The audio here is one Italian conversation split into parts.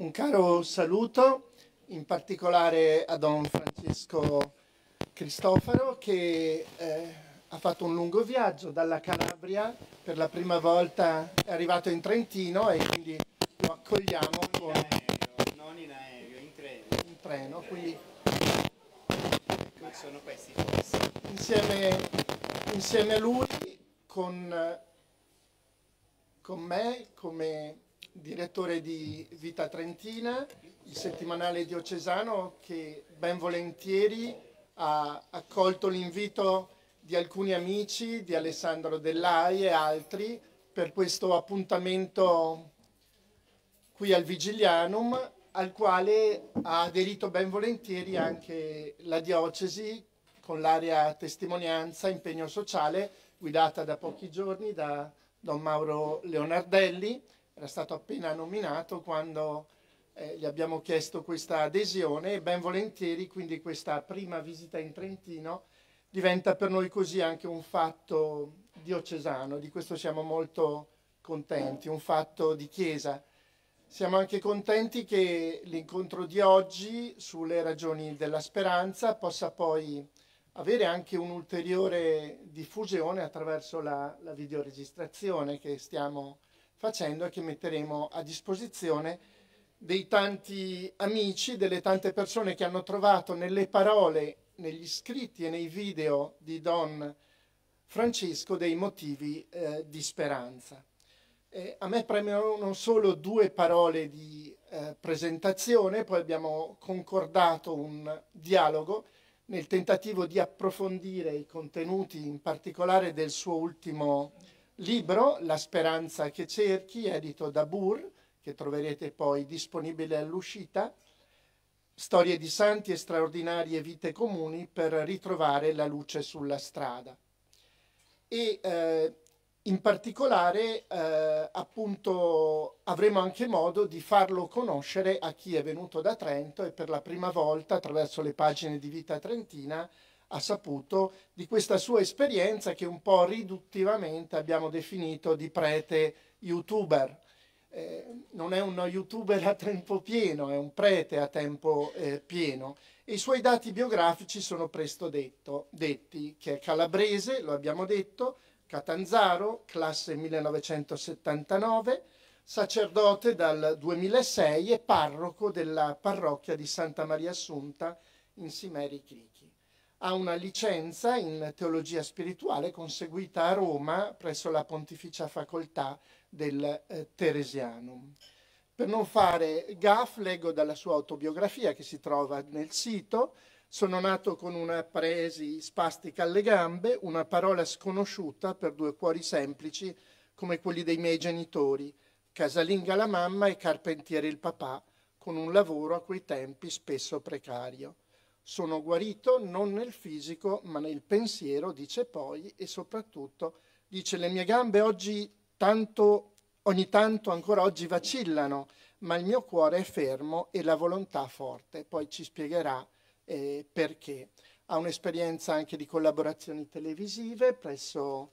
Un caro saluto in particolare a Don Francesco Cristofaro che eh, ha fatto un lungo viaggio dalla Calabria, per la prima volta è arrivato in Trentino e quindi lo accogliamo non con... in aereo, non in aereo, in treno. In treno, quindi... sono questi forse. Insieme, insieme a lui, con, con me, come direttore di Vita Trentina, il settimanale diocesano che ben volentieri ha accolto l'invito di alcuni amici, di Alessandro Dellai e altri, per questo appuntamento qui al Vigilianum, al quale ha aderito ben volentieri anche la diocesi con l'area testimonianza, impegno sociale, guidata da pochi giorni da Don Mauro Leonardelli, era stato appena nominato quando eh, gli abbiamo chiesto questa adesione e ben volentieri quindi questa prima visita in Trentino diventa per noi così anche un fatto diocesano, di questo siamo molto contenti, un fatto di Chiesa. Siamo anche contenti che l'incontro di oggi sulle ragioni della speranza possa poi avere anche un'ulteriore diffusione attraverso la, la videoregistrazione che stiamo facendo e che metteremo a disposizione dei tanti amici, delle tante persone che hanno trovato nelle parole, negli scritti e nei video di Don Francesco dei motivi eh, di speranza. Eh, a me premiano solo due parole di eh, presentazione, poi abbiamo concordato un dialogo nel tentativo di approfondire i contenuti, in particolare del suo ultimo libro La speranza che cerchi, edito da Burr, che troverete poi disponibile all'uscita, storie di santi e straordinarie vite comuni per ritrovare la luce sulla strada. E eh, in particolare eh, appunto avremo anche modo di farlo conoscere a chi è venuto da Trento e per la prima volta attraverso le pagine di Vita Trentina ha saputo di questa sua esperienza che un po' riduttivamente abbiamo definito di prete youtuber. Eh, non è uno youtuber a tempo pieno, è un prete a tempo eh, pieno. E I suoi dati biografici sono presto detto, detti, che è calabrese, lo abbiamo detto, Catanzaro, classe 1979, sacerdote dal 2006 e parroco della parrocchia di Santa Maria Assunta in Simeri Crichi ha una licenza in teologia spirituale conseguita a Roma presso la Pontificia Facoltà del eh, Teresianum. Per non fare gaff, leggo dalla sua autobiografia che si trova nel sito, sono nato con una presi spastica alle gambe, una parola sconosciuta per due cuori semplici come quelli dei miei genitori, casalinga la mamma e carpentiere il papà, con un lavoro a quei tempi spesso precario sono guarito non nel fisico ma nel pensiero, dice poi, e soprattutto dice le mie gambe oggi tanto, ogni tanto ancora oggi vacillano, ma il mio cuore è fermo e la volontà forte. Poi ci spiegherà eh, perché. Ha un'esperienza anche di collaborazioni televisive presso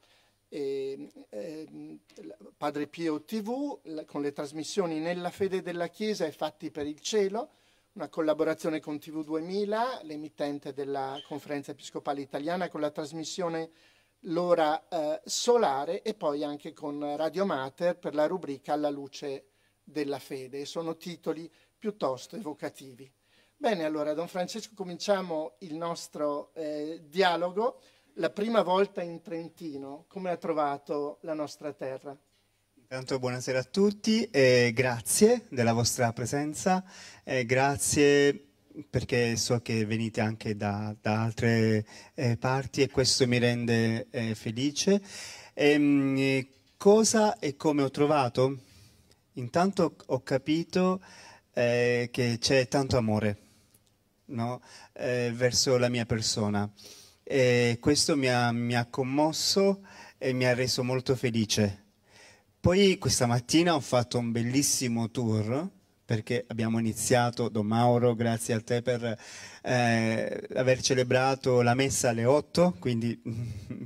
eh, eh, Padre Pio TV, la, con le trasmissioni Nella fede della Chiesa e Fatti per il cielo, una collaborazione con TV2000, l'emittente della Conferenza Episcopale Italiana, con la trasmissione L'ora eh, solare e poi anche con Radio Mater per la rubrica Alla luce della fede. Sono titoli piuttosto evocativi. Bene, allora, Don Francesco, cominciamo il nostro eh, dialogo. La prima volta in Trentino, come ha trovato la nostra terra? Intanto buonasera a tutti e grazie della vostra presenza, grazie perché so che venite anche da, da altre eh, parti e questo mi rende eh, felice. E, ehm, cosa e come ho trovato? Intanto ho capito eh, che c'è tanto amore no? Eh, verso la mia persona e questo mi ha, mi ha commosso e mi ha reso molto felice poi questa mattina ho fatto un bellissimo tour perché abbiamo iniziato, Don Mauro, grazie a te per eh, aver celebrato la messa alle 8, quindi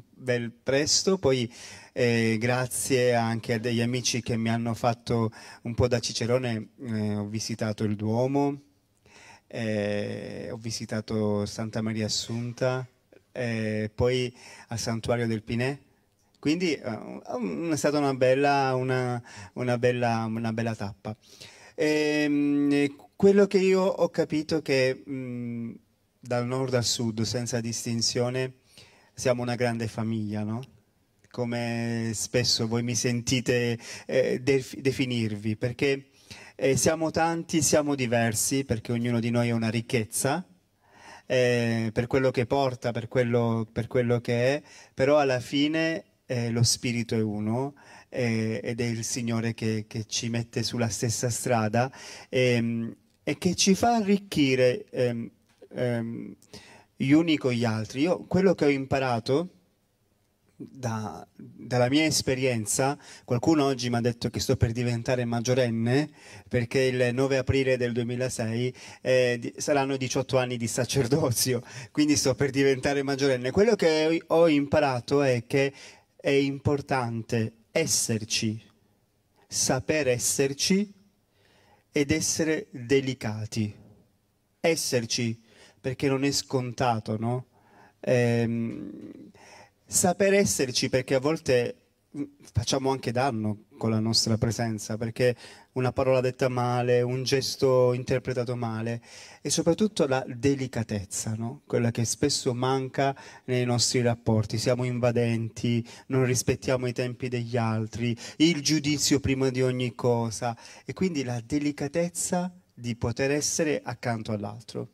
bel presto, poi eh, grazie anche a degli amici che mi hanno fatto un po' da Cicerone, eh, ho visitato il Duomo, eh, ho visitato Santa Maria Assunta, eh, poi al Santuario del Pinè, quindi eh, um, è stata una bella, una, una bella, una bella tappa. E, ehm, quello che io ho capito è che mh, mm, dal nord al sud, senza distinzione, siamo una grande famiglia, no? come spesso voi mi sentite eh, def- definirvi, perché eh, siamo tanti, siamo diversi, perché ognuno di noi è una ricchezza, eh, per quello che porta, per quello, per quello, che è, però alla fine eh, lo Spirito è uno eh, ed è il Signore che, che, ci mette sulla stessa strada ehm, e che ci fa arricchire ehm, ehm, gli uni con gli altri. Io quello che ho imparato da, dalla mia esperienza, qualcuno oggi mi ha detto che sto per diventare maggiorenne perché il 9 aprile del 2006 eh, di, saranno 18 anni di sacerdozio, quindi sto per diventare maggiorenne. Quello che ho imparato è che è importante esserci, saper esserci ed essere delicati. Esserci, perché non è scontato, no? Ehm, saper esserci perché a volte Mm, facciamo anche danno con la nostra presenza, perché una parola detta male, un gesto interpretato male e soprattutto la delicatezza, no? quella che spesso manca nei nostri rapporti. Siamo invadenti, non rispettiamo i tempi degli altri, il giudizio prima di ogni cosa e quindi la delicatezza di poter essere accanto all'altro.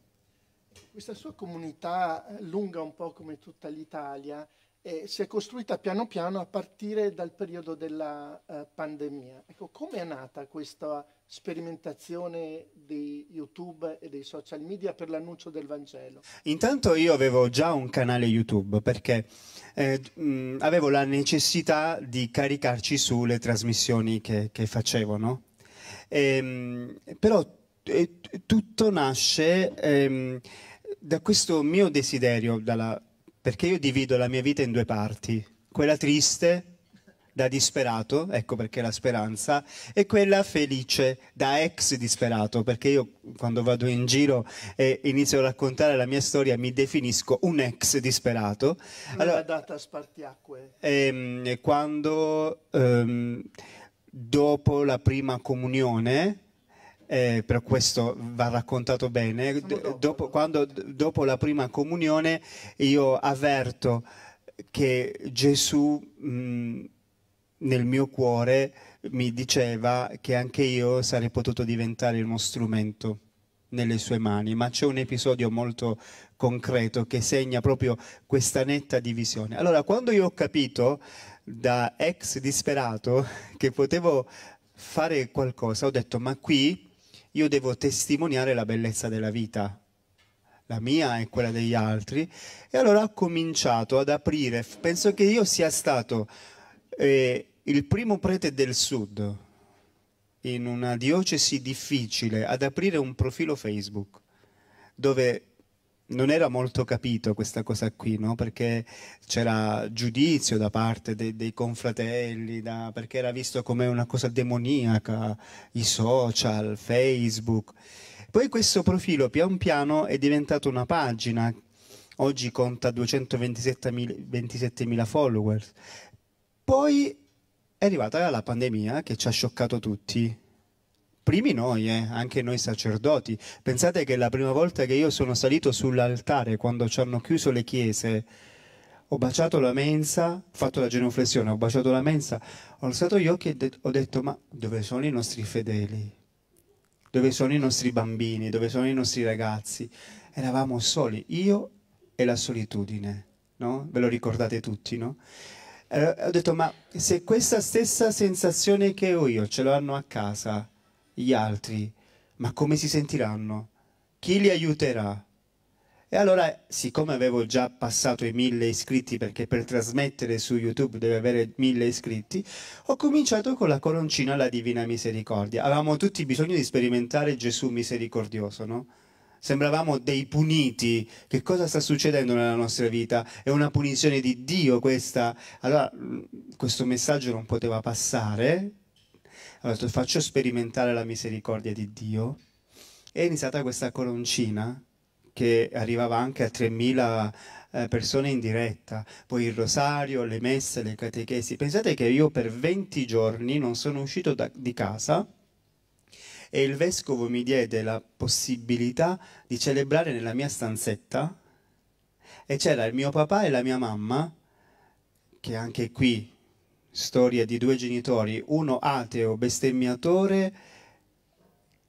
Questa sua comunità eh, lunga un po' come tutta l'Italia, eh, si è costruita piano piano a partire dal periodo della eh, pandemia. Ecco, come è nata questa sperimentazione di YouTube e dei social media per l'annuncio del Vangelo? Intanto io avevo già un canale YouTube perché eh, mh, avevo la necessità di caricarci su le trasmissioni che, che facevo, no? E, ehm, però eh, t- tutto nasce ehm, da questo mio desiderio, dalla perché io divido la mia vita in due parti, quella triste da disperato, ecco perché la speranza, e quella felice da ex disperato, perché io quando vado in giro e inizio a raccontare la mia storia mi definisco un ex disperato. Allora, data spartiacque. Ehm, quando ehm, dopo la prima comunione eh, per questo va raccontato bene. D- dopo, quando, dopo la prima comunione io avverto che Gesù mh, mm, nel mio cuore mi diceva che anche io sarei potuto diventare uno strumento nelle sue mani, ma c'è un episodio molto concreto che segna proprio questa netta divisione. Allora, quando io ho capito da ex disperato che potevo fare qualcosa, ho detto ma qui io devo testimoniare la bellezza della vita, la mia e quella degli altri. E allora ho cominciato ad aprire, penso che io sia stato eh, il primo prete del sud in una diocesi difficile ad aprire un profilo Facebook dove non era molto capito questa cosa qui, no? perché c'era giudizio da parte de- dei confratelli, da- perché era visto come una cosa demoniaca, i social, Facebook. Poi questo profilo pian piano è diventato una pagina, oggi conta 227.000 follower. Poi è arrivata la pandemia che ci ha scioccato tutti, primi noi, eh, anche noi sacerdoti. Pensate che la prima volta che io sono salito sull'altare quando ci hanno chiuso le chiese, ho baciato la mensa, ho fatto la genuflessione, ho baciato la mensa, ho alzato gli occhi e de- ho detto ma dove sono i nostri fedeli? Dove sono i nostri bambini? Dove sono i nostri ragazzi? Eravamo soli, io e la solitudine, no? Ve lo ricordate tutti, no? Eh, ho detto ma se questa stessa sensazione che ho io ce l'hanno a casa, gli altri, ma come si sentiranno? Chi li aiuterà? E allora, siccome avevo già passato i mille iscritti, perché per trasmettere su YouTube deve avere mille iscritti, ho cominciato con la coroncina alla Divina Misericordia. Avevamo tutti bisogno di sperimentare Gesù misericordioso, no? Sembravamo dei puniti. Che cosa sta succedendo nella nostra vita? È una punizione di Dio questa. Allora, mm, questo messaggio non poteva passare ho detto faccio sperimentare la misericordia di Dio e è iniziata questa coloncina che arrivava anche a 3.000 eh, persone in diretta, poi il rosario, le messe, le catechesi. Pensate che io per 20 giorni non sono uscito da, di casa e il vescovo mi diede la possibilità di celebrare nella mia stanzetta e c'era il mio papà e la mia mamma, che anche qui storia di due genitori, uno ateo, bestemmiatore,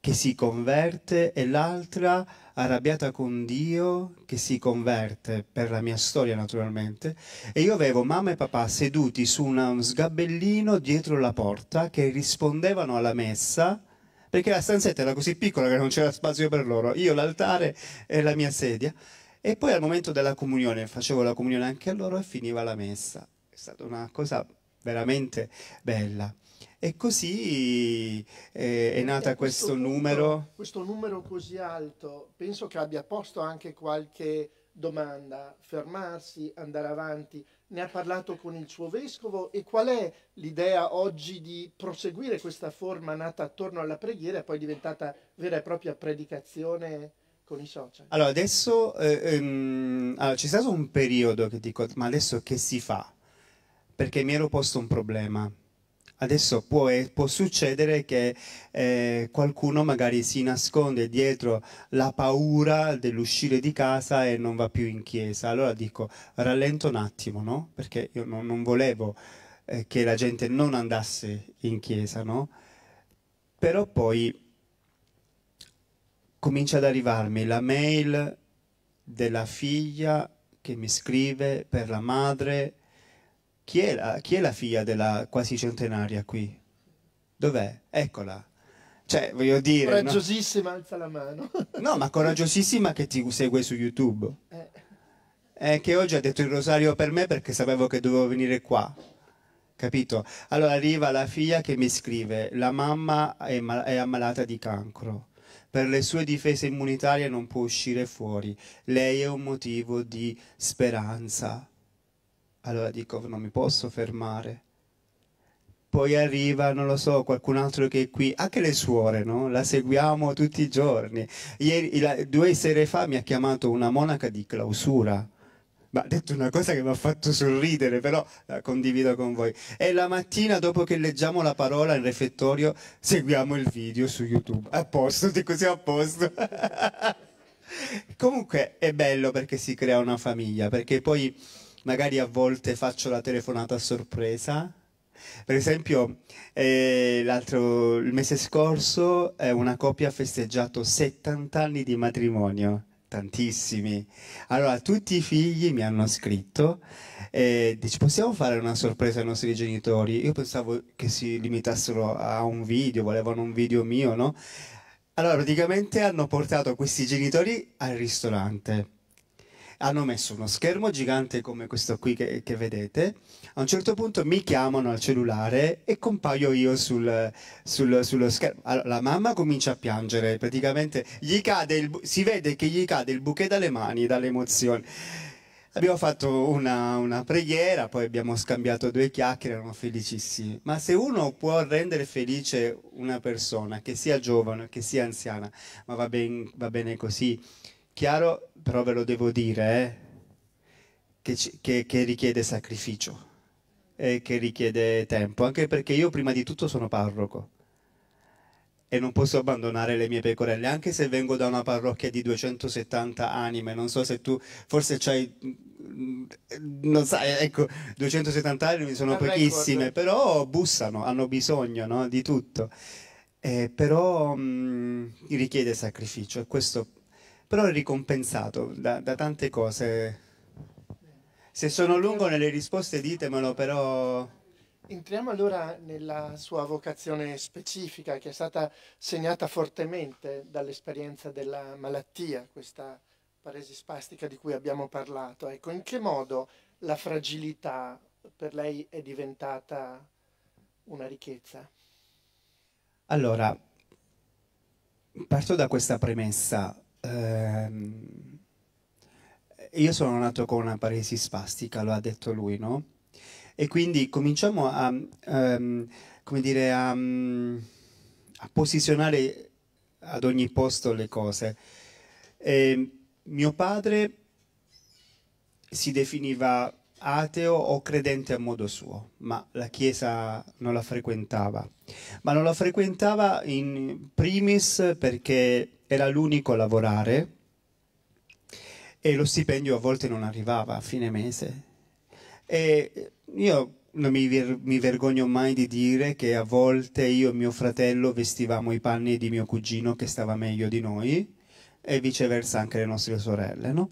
che si converte, e l'altra arrabbiata con Dio, che si converte, per la mia storia naturalmente. E io avevo mamma e papà seduti su un sgabellino dietro la porta che rispondevano alla messa, perché la stanzetta era così piccola che non c'era spazio per loro, io l'altare e la mia sedia. E poi al momento della comunione, facevo la comunione anche a loro e finiva la messa. È stata una cosa veramente bella. E così eh, è nata questo, questo, numero. Punto, questo numero così alto, penso che abbia posto anche qualche domanda, fermarsi, andare avanti. Ne ha parlato con il suo vescovo e qual è l'idea oggi di proseguire questa forma nata attorno alla preghiera e poi diventata vera e propria predicazione? con i social. Allora, adesso eh, ehm, allora, c'è stato un periodo che dico, ma adesso che si fa? perché mi ero posto un problema. Adesso può, può succedere che eh, qualcuno magari si nasconde dietro la paura dell'uscire di casa e non va più in chiesa. Allora dico, rallento un attimo, no? Perché io no, non volevo eh, che la gente non andasse in chiesa, no? Però poi comincia ad arrivarmi la mail della figlia che mi scrive per la madre chi è, la, chi è la figlia della quasi centenaria qui? Dov'è? Eccola. Cioè, voglio dire... Coraggiosissima, no? alza la mano. no, ma coraggiosissima che ti segue su YouTube. Eh. Eh, che oggi ha detto il rosario per me perché sapevo che dovevo venire qua. Capito? Allora arriva la figlia che mi scrive, la mamma è, mal- è ammalata di cancro per le sue difese immunitarie non può uscire fuori. Lei è un motivo di speranza allora dico non mi posso fermare. Poi arriva, non lo so, qualcun altro che è qui, anche le suore, no? La seguiamo tutti i giorni. Ieri, la, due sere fa mi ha chiamato una monaca di clausura, ma ha detto una cosa che mi ha fatto sorridere, però la condivido con voi. E la mattina, dopo che leggiamo la parola in refettorio, seguiamo il video su YouTube. A posto, dico così a posto. Comunque è bello perché si crea una famiglia, perché poi magari a volte faccio la telefonata a sorpresa. Per esempio, eh, il mese scorso eh, una coppia ha festeggiato 70 anni di matrimonio, tantissimi. Allora, tutti i figli mi hanno scritto e eh, dice possiamo fare una sorpresa ai nostri genitori? Io pensavo che si limitassero a un video, volevano un video mio, no? Allora, praticamente hanno portato questi genitori al ristorante hanno messo uno schermo gigante come questo qui che, che, vedete, a un certo punto mi chiamano al cellulare e compaio io sul, sul, sullo schermo. Allora, la mamma comincia a piangere, praticamente bu- si vede che gli cade il bouquet dalle mani, dall'emozione. Abbiamo fatto una, una, preghiera, poi abbiamo scambiato due chiacchiere, erano felicissimi. Ma se uno può rendere felice una persona, che sia giovane, che sia anziana, ma va, ben, va bene così, chiaro però ve lo devo dire, eh, che, che, che richiede sacrificio e che richiede tempo, anche perché io prima di tutto sono parroco e non posso abbandonare le mie pecorelle, anche se vengo da una parrocchia di 270 anime, non so se tu forse c'hai mm, non sai, ecco, 270 anime sono ah, pochissime, però bussano, hanno bisogno no? di tutto. Eh, però mh, mm, richiede sacrificio e questo però è ricompensato da, da tante cose. Se sono lungo nelle risposte ditemelo, però... Entriamo allora nella sua vocazione specifica che è stata segnata fortemente dall'esperienza della malattia, questa paresi spastica di cui abbiamo parlato. Ecco, in che modo la fragilità per lei è diventata una ricchezza? Allora, parto da questa premessa ehm, io sono nato con una paresi spastica, lo ha detto lui, no? E quindi cominciamo a, um, come dire, a, mm, a, posizionare ad ogni posto le cose. E ehm, mio padre si definiva ateo o credente a modo suo, ma la Chiesa non la frequentava. Ma non la frequentava in primis perché era l'unico a lavorare e lo stipendio a volte non arrivava a fine mese. E io non mi, ver mi vergogno mai di dire che a volte io e mio fratello vestivamo i panni di mio cugino che stava meglio di noi e viceversa anche le nostre sorelle, no?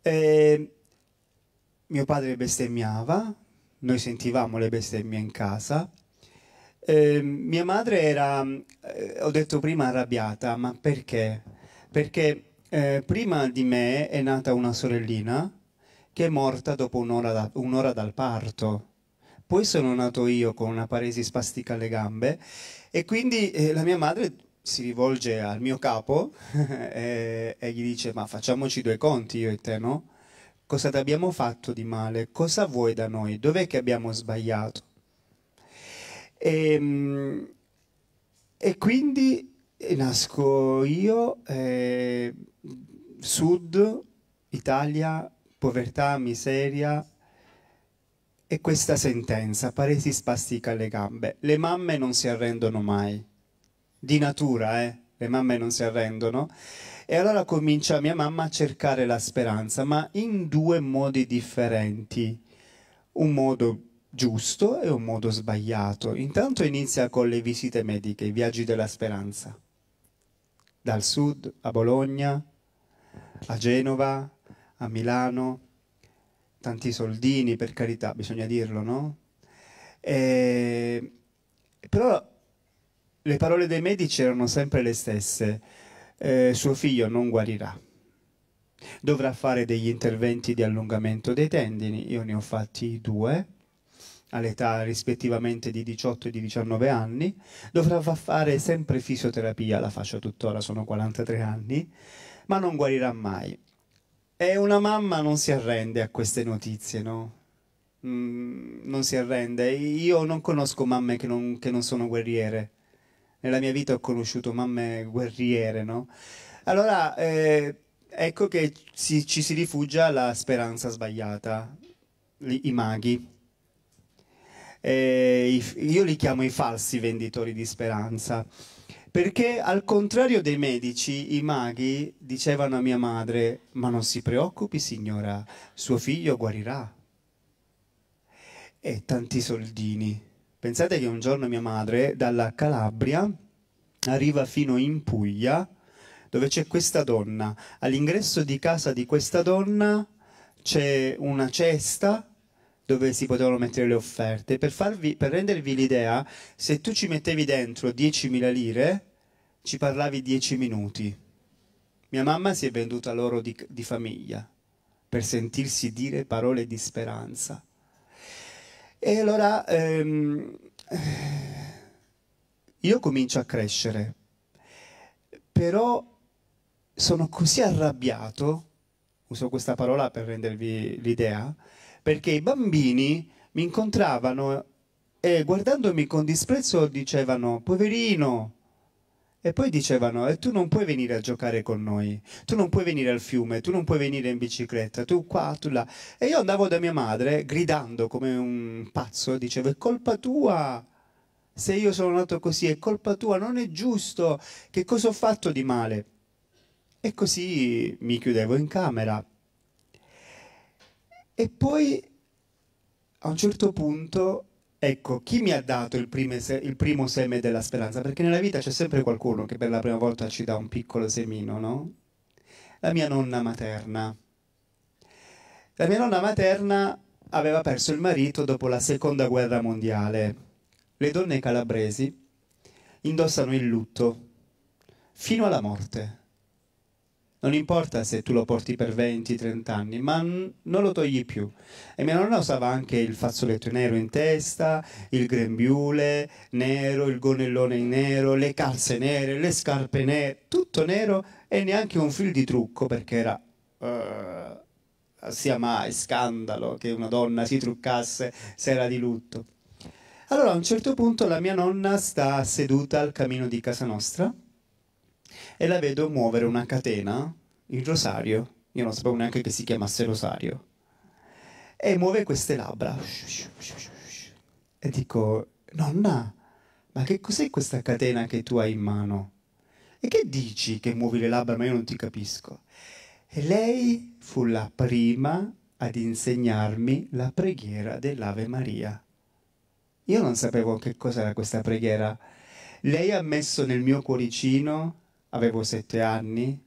E mio padre bestemmiava, noi sentivamo le bestemmie in casa. Eh, mia madre era, eh, ho detto prima, arrabbiata, ma perché? Perché eh, prima di me è nata una sorellina che è morta dopo un'ora, da, un'ora dal parto. Poi sono nato io con una paresi spastica alle gambe e quindi eh, la mia madre si rivolge al mio capo e, e gli dice ma facciamoci due conti io e te, no? cosa ti abbiamo fatto di male, cosa vuoi da noi, dov'è che abbiamo sbagliato. E, ehm, e quindi eh, nasco io, eh, Sud, Italia, povertà, miseria, e questa sentenza, pare si spastica le gambe. Le mamme non si arrendono mai, di natura, eh? le mamme non si arrendono. E allora comincia mia mamma a cercare la speranza, ma in due modi differenti. Un modo giusto e un modo sbagliato. Intanto inizia con le visite mediche, i viaggi della speranza. Dal sud a Bologna, a Genova, a Milano, tanti soldini per carità, bisogna dirlo, no? E... Però le parole dei medici erano sempre le stesse eh, suo figlio non guarirà. Dovrà fare degli interventi di allungamento dei tendini, io ne ho fatti due, all'età rispettivamente di 18 e di 19 anni, dovrà fare sempre fisioterapia, la faccio tuttora, sono 43 anni, ma non guarirà mai. E una mamma non si arrende a queste notizie, no? Mm, non si arrende. Io non conosco mamme che non, che non sono guerriere nella mia vita ho conosciuto mamme guerriere, no? Allora, eh, ecco che si, ci si rifugia la speranza sbagliata, Li, i maghi. Eh, i, io li chiamo i falsi venditori di speranza, perché al contrario dei medici, i maghi dicevano a mia madre, ma non si preoccupi signora, suo figlio guarirà. E tanti soldini Pensate che un giorno mia madre dalla Calabria arriva fino in Puglia dove c'è questa donna. All'ingresso di casa di questa donna c'è una cesta dove si potevano mettere le offerte. Per, farvi, per rendervi l'idea, se tu ci mettevi dentro 10.000 lire, ci parlavi 10 minuti. Mia mamma si è venduta loro di, di famiglia per sentirsi dire parole di speranza. E allora ehm, io comincio a crescere, però sono così arrabbiato, uso questa parola per rendervi l'idea, perché i bambini mi incontravano e guardandomi con disprezzo dicevano poverino, e poi dicevano, eh, tu non puoi venire a giocare con noi, tu non puoi venire al fiume, tu non puoi venire in bicicletta, tu qua, tu là. E io andavo da mia madre gridando come un pazzo, dicevo, è colpa tua, se io sono nato così, è colpa tua, non è giusto, che cosa ho fatto di male? E così mi chiudevo in camera. E poi a un certo punto Ecco, chi mi ha dato il, se- il, primo seme della speranza? Perché nella vita c'è sempre qualcuno che per la prima volta ci dà un piccolo semino, no? La mia nonna materna. La mia nonna materna aveva perso il marito dopo la seconda guerra mondiale. Le donne calabresi indossano il lutto fino alla morte. Non importa se tu lo porti per 20-30 anni, ma non lo togli più. E mia nonna usava anche il fazzoletto nero in testa, il grembiule nero, il gonnellone nero, le calze nere, le scarpe nere, tutto nero e neanche un fil di trucco perché era... Uh, sia mai scandalo che una donna si truccasse se era di lutto. Allora a un certo punto la mia nonna sta seduta al camino di casa nostra e la vedo muovere una catena, il rosario, io non sapevo neanche che si chiamasse rosario, e muove queste labbra. E dico, nonna, ma che cos'è questa catena che tu hai in mano? E che dici che muovi le labbra, ma io non ti capisco. E lei fu la prima ad insegnarmi la preghiera dell'Ave Maria. Io non sapevo che cos'era questa preghiera. Lei ha messo nel mio cuoricino avevo sette anni,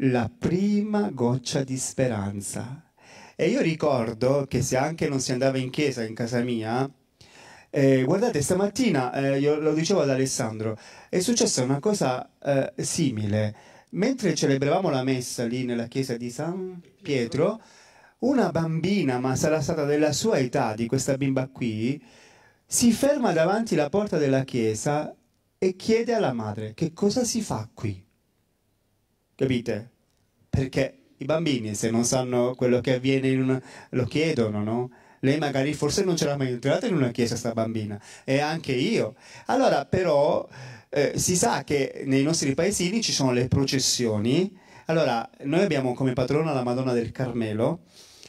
la prima goccia di speranza. E io ricordo che se anche non si andava in chiesa in casa mia, eh, guardate, stamattina, eh, io lo dicevo ad Alessandro, è successa una cosa eh, simile. Mentre celebravamo la messa lì nella chiesa di San Pietro, una bambina, ma sarà stata della sua età, di questa bimba qui, si ferma davanti alla porta della chiesa e chiede alla madre che cosa si fa qui. Capite? Perché i bambini, se non sanno quello che avviene in una... lo chiedono, no? Lei magari forse non c'era mai entrata in una chiesa sta bambina, e anche io. Allora però eh, si sa che nei nostri paesini ci sono le processioni. Allora, noi abbiamo come padrona la Madonna del Carmelo,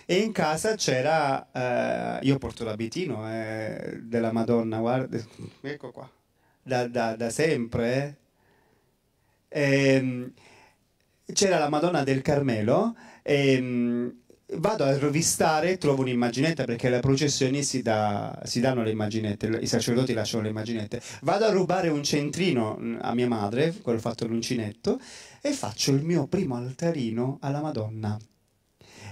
e in casa c'era eh, io porto l'abitino eh, della Madonna guarda ecco qua da, da, da sempre. E, ehm, c'era la Madonna del Carmelo e ehm, vado a rovistare, trovo un'immaginetta perché alle processioni si, da, si, danno le immaginette, i sacerdoti lasciano le immaginette. Vado a rubare un centrino mm, a mia madre, quello fatto l'uncinetto, e faccio il mio primo altarino alla Madonna.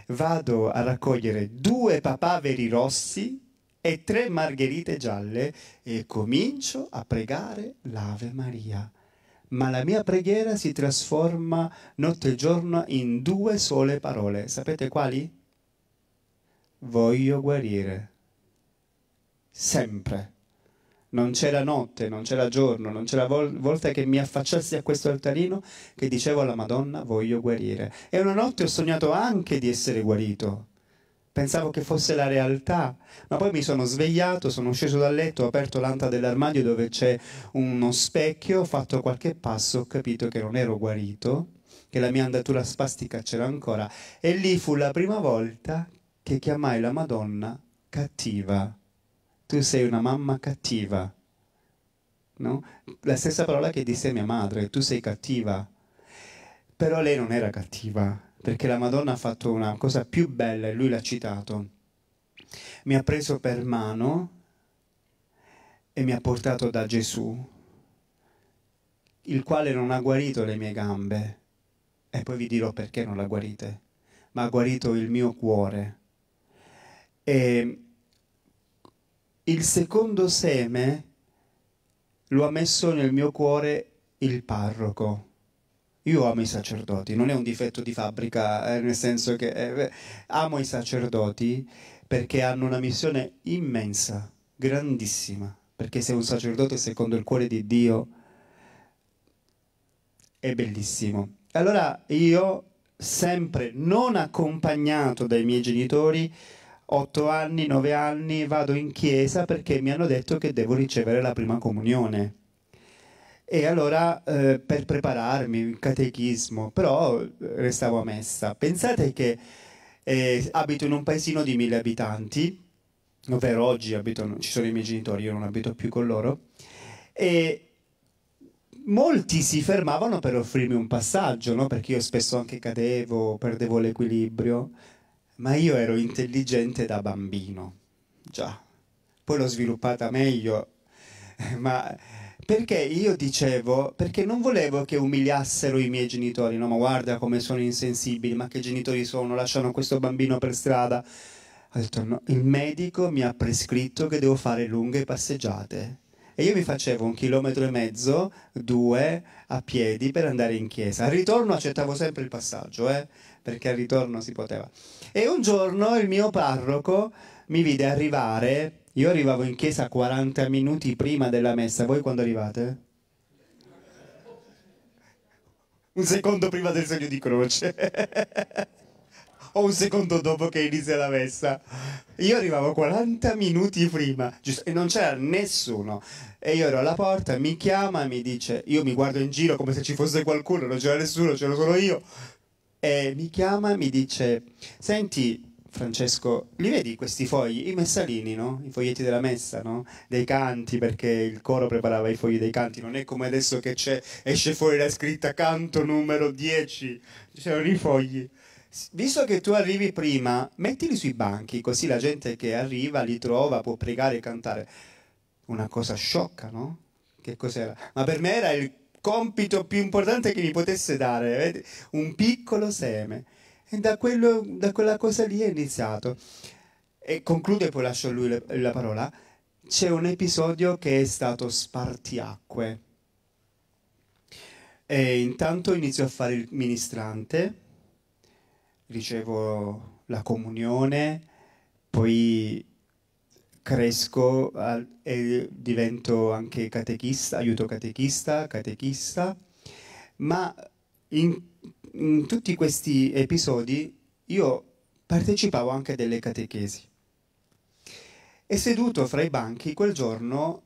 Vado a raccogliere due papaveri rossi e tre margherite gialle e comincio a pregare l'Ave Maria. Ma la mia preghiera si trasforma notte e giorno in due sole parole. Sapete quali? Voglio guarire. Sempre. Non c'era notte, non c'era giorno, non c'era vol- volta che mi affacciassi a questo altarino che dicevo alla Madonna voglio guarire. E una notte ho sognato anche di essere guarito pensavo che fosse la realtà, ma poi mi sono svegliato, sono sceso dal letto, ho aperto l'anta dell'armadio dove c'è uno specchio, ho fatto qualche passo, ho capito che non ero guarito, che la mia andatura spastica c'era ancora e lì fu la prima volta che chiamai la Madonna cattiva. Tu sei una mamma cattiva. No? La stessa parola che disse mia madre, tu sei cattiva. Però lei non era cattiva, perché la Madonna ha fatto una cosa più bella e lui l'ha citato. Mi ha preso per mano e mi ha portato da Gesù, il quale non ha guarito le mie gambe, e poi vi dirò perché non la guarite, ma ha guarito il mio cuore. E il secondo seme lo ha messo nel mio cuore il parroco io amo i sacerdoti, non è un difetto di fabbrica, eh, nel senso che eh, amo i sacerdoti perché hanno una missione immensa, grandissima, perché se un sacerdote secondo il cuore di Dio è bellissimo. Allora io sempre non accompagnato dai miei genitori, otto anni, nove anni, vado in chiesa perché mi hanno detto che devo ricevere la prima comunione e allora eh, per prepararmi il catechismo, però eh, restavo a messa. Pensate che eh, abito in un paesino di mille abitanti, ovvero oggi abito, ci sono i miei genitori, io non abito più con loro, e molti si fermavano per offrirmi un passaggio, no? perché io spesso anche cadevo, perdevo l'equilibrio, ma io ero intelligente da bambino, già. Poi l'ho sviluppata meglio, ma perché io dicevo, perché non volevo che umiliassero i miei genitori, no ma guarda come sono insensibili, ma che genitori sono, lasciano questo bambino per strada. Ho detto no, il medico mi ha prescritto che devo fare lunghe passeggiate. E io mi facevo un chilometro e mezzo, due, a piedi per andare in chiesa. Al ritorno accettavo sempre il passaggio, eh, perché al ritorno si poteva. E un giorno il mio parroco mi vide arrivare io arrivavo in chiesa 40 minuti prima della messa, voi quando arrivate? Un secondo prima del segno di croce. o un secondo dopo che inizia la messa. Io arrivavo 40 minuti prima e non c'era nessuno. E io ero alla porta, mi chiama, mi dice, io mi guardo in giro come se ci fosse qualcuno, non c'era nessuno, c'ero solo io. E mi chiama, mi dice, senti, Francesco, li vedi questi fogli? I messalini, no? I foglietti della messa, no? Dei canti, perché il coro preparava i fogli dei canti, non è come adesso che esce fuori la scritta canto numero 10, ci sono i fogli. Visto che tu arrivi prima, mettili sui banchi, così la gente che arriva li trova, può pregare e cantare. Una cosa sciocca, no? Che cos'era? Ma per me era il compito più importante che mi potesse dare, vedete? un piccolo seme. E da, quello, da quella cosa lì è iniziato. E conclude, poi lascio lui le, la parola. C'è un episodio che è stato spartiacque. E intanto inizio a fare il ministrante, ricevo la comunione, poi cresco e divento anche catechista, aiuto catechista, catechista, ma in in tutti questi episodi io partecipavo anche a delle catechesi. E seduto fra i banchi quel giorno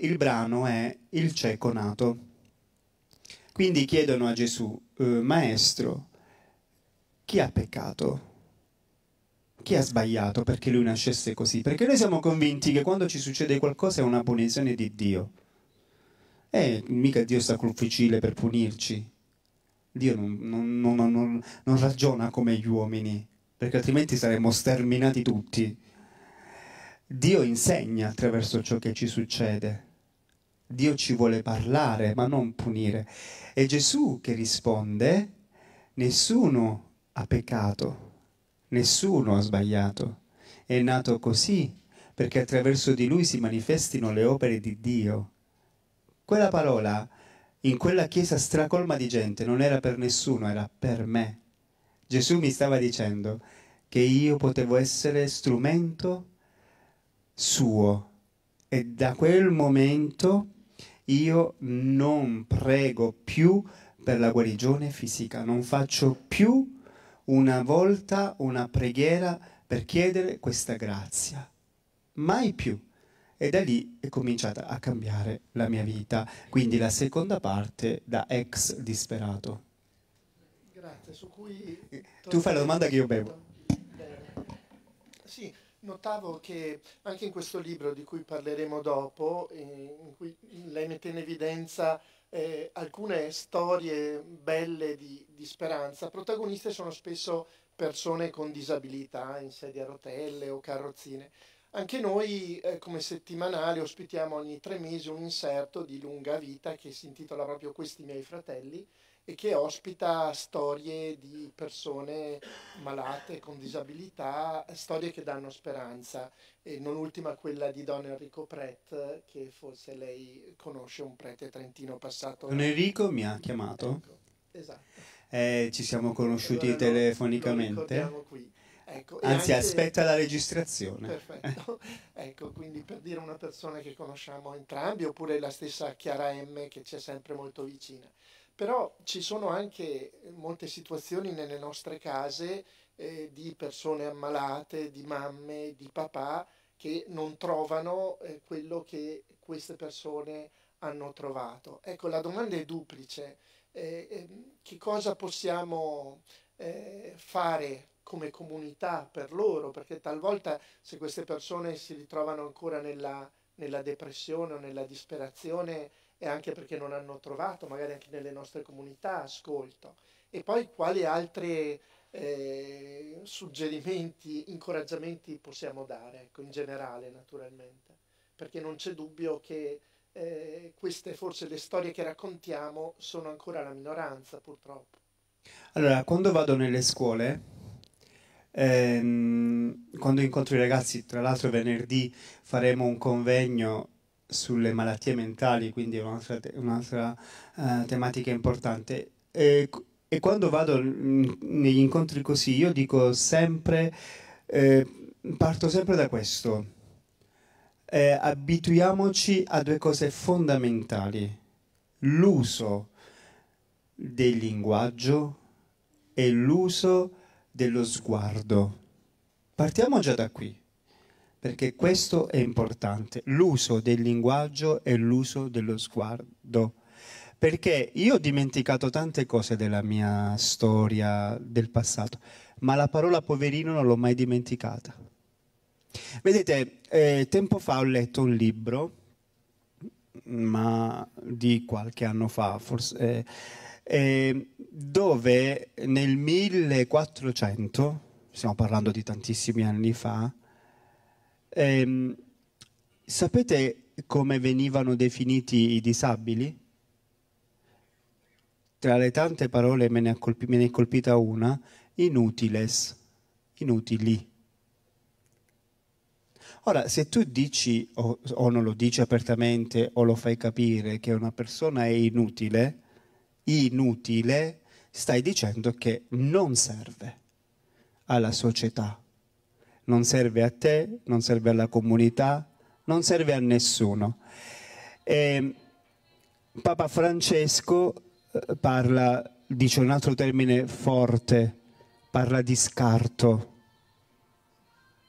il brano è Il cieco nato. Quindi chiedono a Gesù, eh, Maestro, chi ha peccato? Chi ha sbagliato perché lui nascesse così? Perché noi siamo convinti che quando ci succede qualcosa è una punizione di Dio. E eh, mica Dio sta col fucile per punirci. Dio non, non, non, non ragiona come gli uomini, perché altrimenti saremmo sterminati tutti. Dio insegna attraverso ciò che ci succede. Dio ci vuole parlare, ma non punire. È Gesù che risponde, nessuno ha peccato, nessuno ha sbagliato. È nato così perché attraverso di lui si manifestino le opere di Dio. Quella parola in quella chiesa stracolma di gente non era per nessuno, era per me. Gesù mi stava dicendo che io potevo essere strumento suo e da quel momento io non prego più per la guarigione fisica, non faccio più una volta una preghiera per chiedere questa grazia, mai più e da lì è cominciata a cambiare la mia vita. Quindi la seconda parte da ex disperato. Grazie, su cui... Tu fai la domanda che io bevo. Sì, notavo che anche in questo libro di cui parleremo dopo, eh, in cui lei mette in evidenza eh, alcune storie belle di, di speranza, protagoniste sono spesso persone con disabilità in sedia a rotelle o carrozzine. Anche noi eh, come settimanale ospitiamo ogni tre mesi un inserto di lunga vita che si intitola proprio Questi miei fratelli e che ospita storie di persone malate con disabilità, storie che danno speranza e non ultima quella di Don Enrico Pret che forse lei conosce, un prete trentino passato. Don Enrico mi ha chiamato. Ecco, esatto. Eh, ci siamo conosciuti allora, telefonicamente. Lo qui. Ecco, Anzi, anche... aspetta la registrazione. Perfetto. ecco, quindi per dire una persona che conosciamo entrambi, oppure la stessa Chiara M che ci è sempre molto vicina. Però ci sono anche molte situazioni nelle nostre case eh, di persone ammalate, di mamme, di papà che non trovano eh, quello che queste persone hanno trovato. Ecco, la domanda è duplice. Eh, ehm, che cosa possiamo eh, fare come comunità per loro, perché talvolta se queste persone si ritrovano ancora nella, nella depressione o nella disperazione è anche perché non hanno trovato, magari anche nelle nostre comunità, ascolto. E poi quali altri eh, suggerimenti, incoraggiamenti possiamo dare, ecco, in generale naturalmente, perché non c'è dubbio che eh, queste forse le storie che raccontiamo sono ancora la minoranza purtroppo. Allora, quando vado nelle scuole ehm, quando incontro i ragazzi, tra l'altro venerdì faremo un convegno sulle malattie mentali, quindi è un'altra, te- un'altra uh, tematica importante. E, e quando vado negli incontri così, io dico sempre, eh, parto sempre da questo, eh, abituiamoci a due cose fondamentali, l'uso del linguaggio e l'uso dello sguardo. Partiamo già da qui, perché questo è importante, l'uso del linguaggio e l'uso dello sguardo. Perché io ho dimenticato tante cose della mia storia del passato, ma la parola poverino non l'ho mai dimenticata. Vedete, eh, tempo fa ho letto un libro, ma di qualche anno fa, forse... Eh, eh, dove nel 1400, stiamo parlando di tantissimi anni fa, ehm, sapete come venivano definiti i disabili? Tra le tante parole me ne, colp- me ne è colpita una, inutiles, inutili. Ora, se tu dici o, o non lo dici apertamente o lo fai capire che una persona è inutile, inutile, stai dicendo che non serve alla società, non serve a te, non serve alla comunità, non serve a nessuno. E ehm, Papa Francesco eh, parla, dice un altro termine forte, parla di scarto.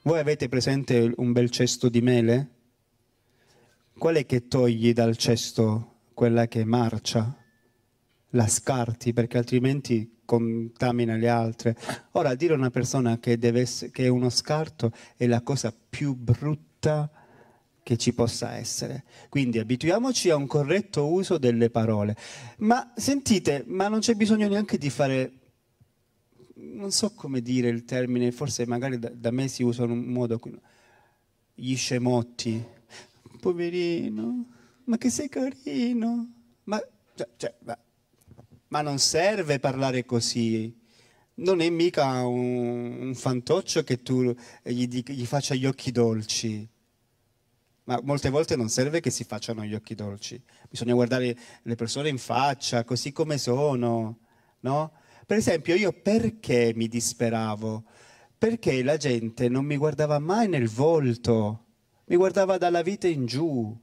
Voi avete presente un bel cesto di mele? Qual è che togli dal cesto quella che marcia? la scarti perché altrimenti contamina le altre. Ora, dire a una persona che, essere, che è uno scarto è la cosa più brutta che ci possa essere. Quindi abituiamoci a un corretto uso delle parole. Ma sentite, ma non c'è bisogno neanche di fare non so come dire il termine, forse magari da, da me si usa in un modo gli scemotti. Poverino, ma che sei carino. Ma cioè, cioè, ma non serve parlare così. Non è mica un, un fantoccio che tu gli, gli faccia gli occhi dolci ma molte volte non serve che si facciano gli occhi dolci, bisogna guardare le persone in faccia così come sono, no? Per esempio io perché mi disperavo? Perché la gente non mi guardava mai nel volto, mi guardava dalla vita in giù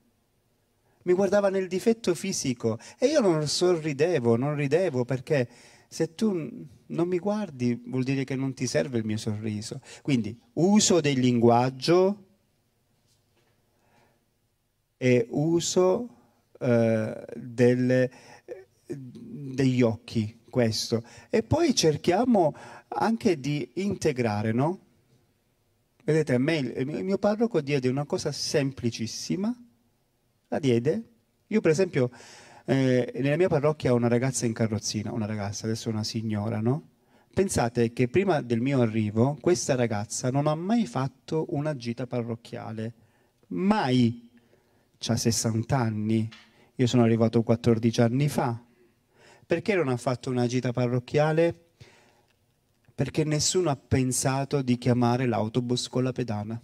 mi guardava nel difetto fisico e io non sorridevo, non ridevo perché se tu non mi guardi vuol dire che non ti serve il mio sorriso. Quindi uso del linguaggio e uso eh, delle, degli occhi, questo. E poi cerchiamo anche di integrare, no? Vedete, a me il mio parroco diede una cosa semplicissima la diede. Io per esempio eh, nella mia parrocchia ho una ragazza in carrozzina, una ragazza, adesso una signora, no? Pensate che prima del mio arrivo questa ragazza non ha mai fatto una gita parrocchiale, mai. C'ha 60 anni, io sono arrivato 14 anni fa. Perché non ha fatto una gita parrocchiale? Perché nessuno ha pensato di chiamare l'autobus con la pedana.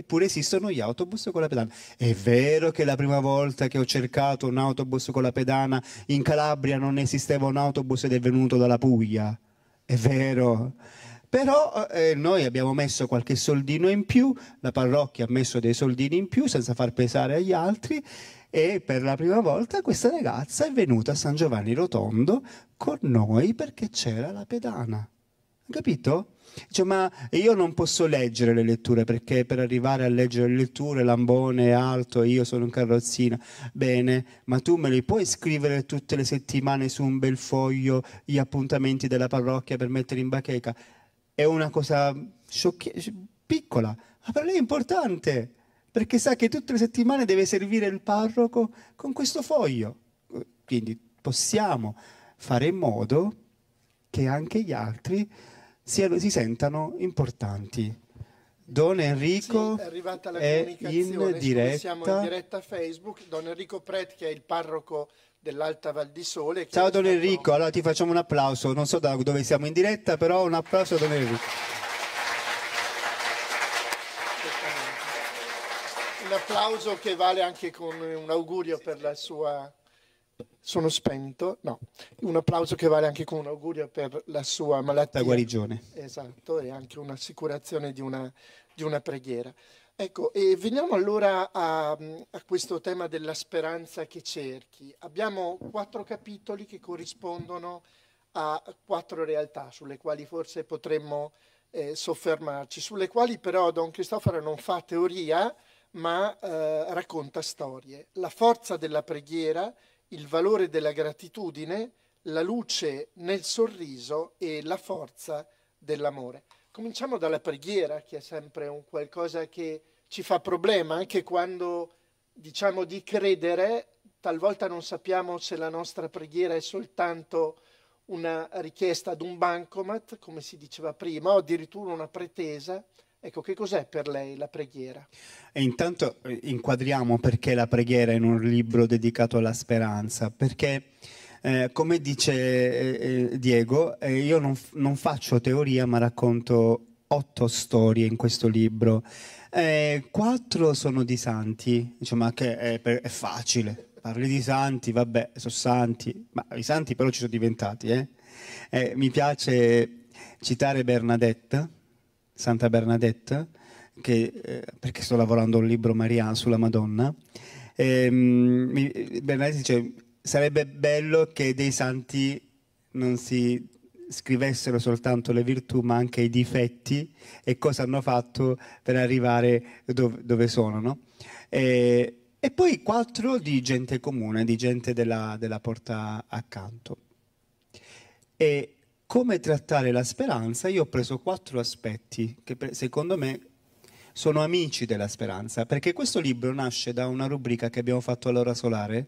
Eppure esistono gli autobus con la pedana. È vero che la prima volta che ho cercato un autobus con la pedana in Calabria non esisteva un autobus ed è venuto dalla Puglia. È vero. Però eh, eh, noi abbiamo messo qualche soldino in più, la parrocchia ha messo dei soldini in più senza far pesare agli altri e per la prima volta questa ragazza è venuta a San Giovanni Rotondo con noi perché c'era la pedana. Capito? Dice, ma io non posso leggere le letture perché per arrivare a leggere le letture Lambone è alto, e io sono in carrozzina. Bene, ma tu me li puoi scrivere tutte le settimane su un bel foglio gli appuntamenti della parrocchia per mettere in bacheca? È una cosa sciocchi- piccola, ma per lei è importante perché sa che tutte le settimane deve servire il parroco con questo foglio. Quindi possiamo fare in modo che anche gli altri si, si sentano importanti. Don Enrico sì, è, è in diretta. Siamo in diretta a Facebook. Don Enrico Pret, che è il parroco dell'Alta Val di Sole. Ciao Don stato... Enrico, allora ti facciamo un applauso. Non so da dove siamo in diretta, però un applauso a Don Enrico. Un applauso che vale anche con un augurio per la sua sono spento. No, un applauso che vale anche come un augurio per la sua malattia. La guarigione. Esatto, e anche un'assicurazione di una, di una preghiera. Ecco, e veniamo allora a, a, questo tema della speranza che cerchi. Abbiamo quattro capitoli che corrispondono a quattro realtà sulle quali forse potremmo eh, soffermarci, sulle quali però Don Cristoforo non fa teoria, ma eh, racconta storie. La forza della preghiera, il valore della gratitudine, la luce nel sorriso e la forza dell'amore. Cominciamo dalla preghiera, che è sempre un qualcosa che ci fa problema, anche quando diciamo di credere, talvolta non sappiamo se la nostra preghiera è soltanto una richiesta ad un bancomat, come si diceva prima, o addirittura una pretesa, Ecco, che cos'è per lei la preghiera? E intanto eh, inquadriamo perché la preghiera in un libro dedicato alla speranza, perché eh, come dice eh, eh Diego, eh, io non, non faccio teoria ma racconto otto storie in questo libro. Eh, quattro sono di santi, diciamo che è, è, facile. Parli di santi, vabbè, sono santi, ma i santi però ci sono diventati. Eh? Eh, mi piace citare Bernadette, Santa Bernadette, che, eh, perché sto lavorando un libro Maria sulla Madonna. E, ehm, mh, Bernadette dice, sarebbe bello che dei santi non si scrivessero soltanto le virtù ma anche i difetti e cosa hanno fatto per arrivare dove, dove sono. No? E, e, poi quattro di gente comune, di gente della, della porta accanto. E, come trattare la speranza, io ho preso quattro aspetti che secondo me sono amici della speranza, perché questo libro nasce da una rubrica che abbiamo fatto all'ora solare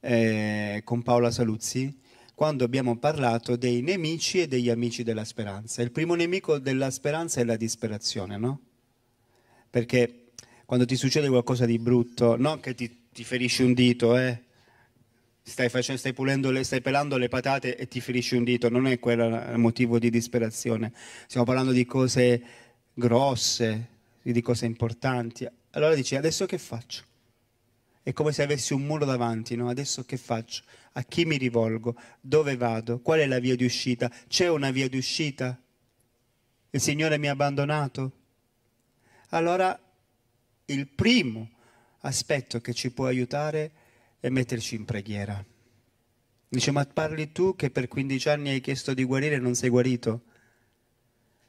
eh, con Paola Saluzzi, quando abbiamo parlato dei nemici e degli amici della speranza. Il primo nemico della speranza è la disperazione, no? Perché quando ti succede qualcosa di brutto, non che ti, ti ferisci un dito, eh, stai, facendo, stai, pulendo le, stai pelando le patate e ti ferisci un dito, non è quello il motivo di disperazione. Stiamo parlando di cose grosse, di cose importanti. Allora dici, adesso che faccio? È come se avessi un muro davanti, no? Adesso che faccio? A chi mi rivolgo? Dove vado? Qual è la via di uscita? C'è una via di uscita? Il Signore mi ha abbandonato? Allora il primo aspetto che ci può aiutare è e metterci in preghiera. Dice, ma parli tu che per 15 anni hai chiesto di guarire e non sei guarito?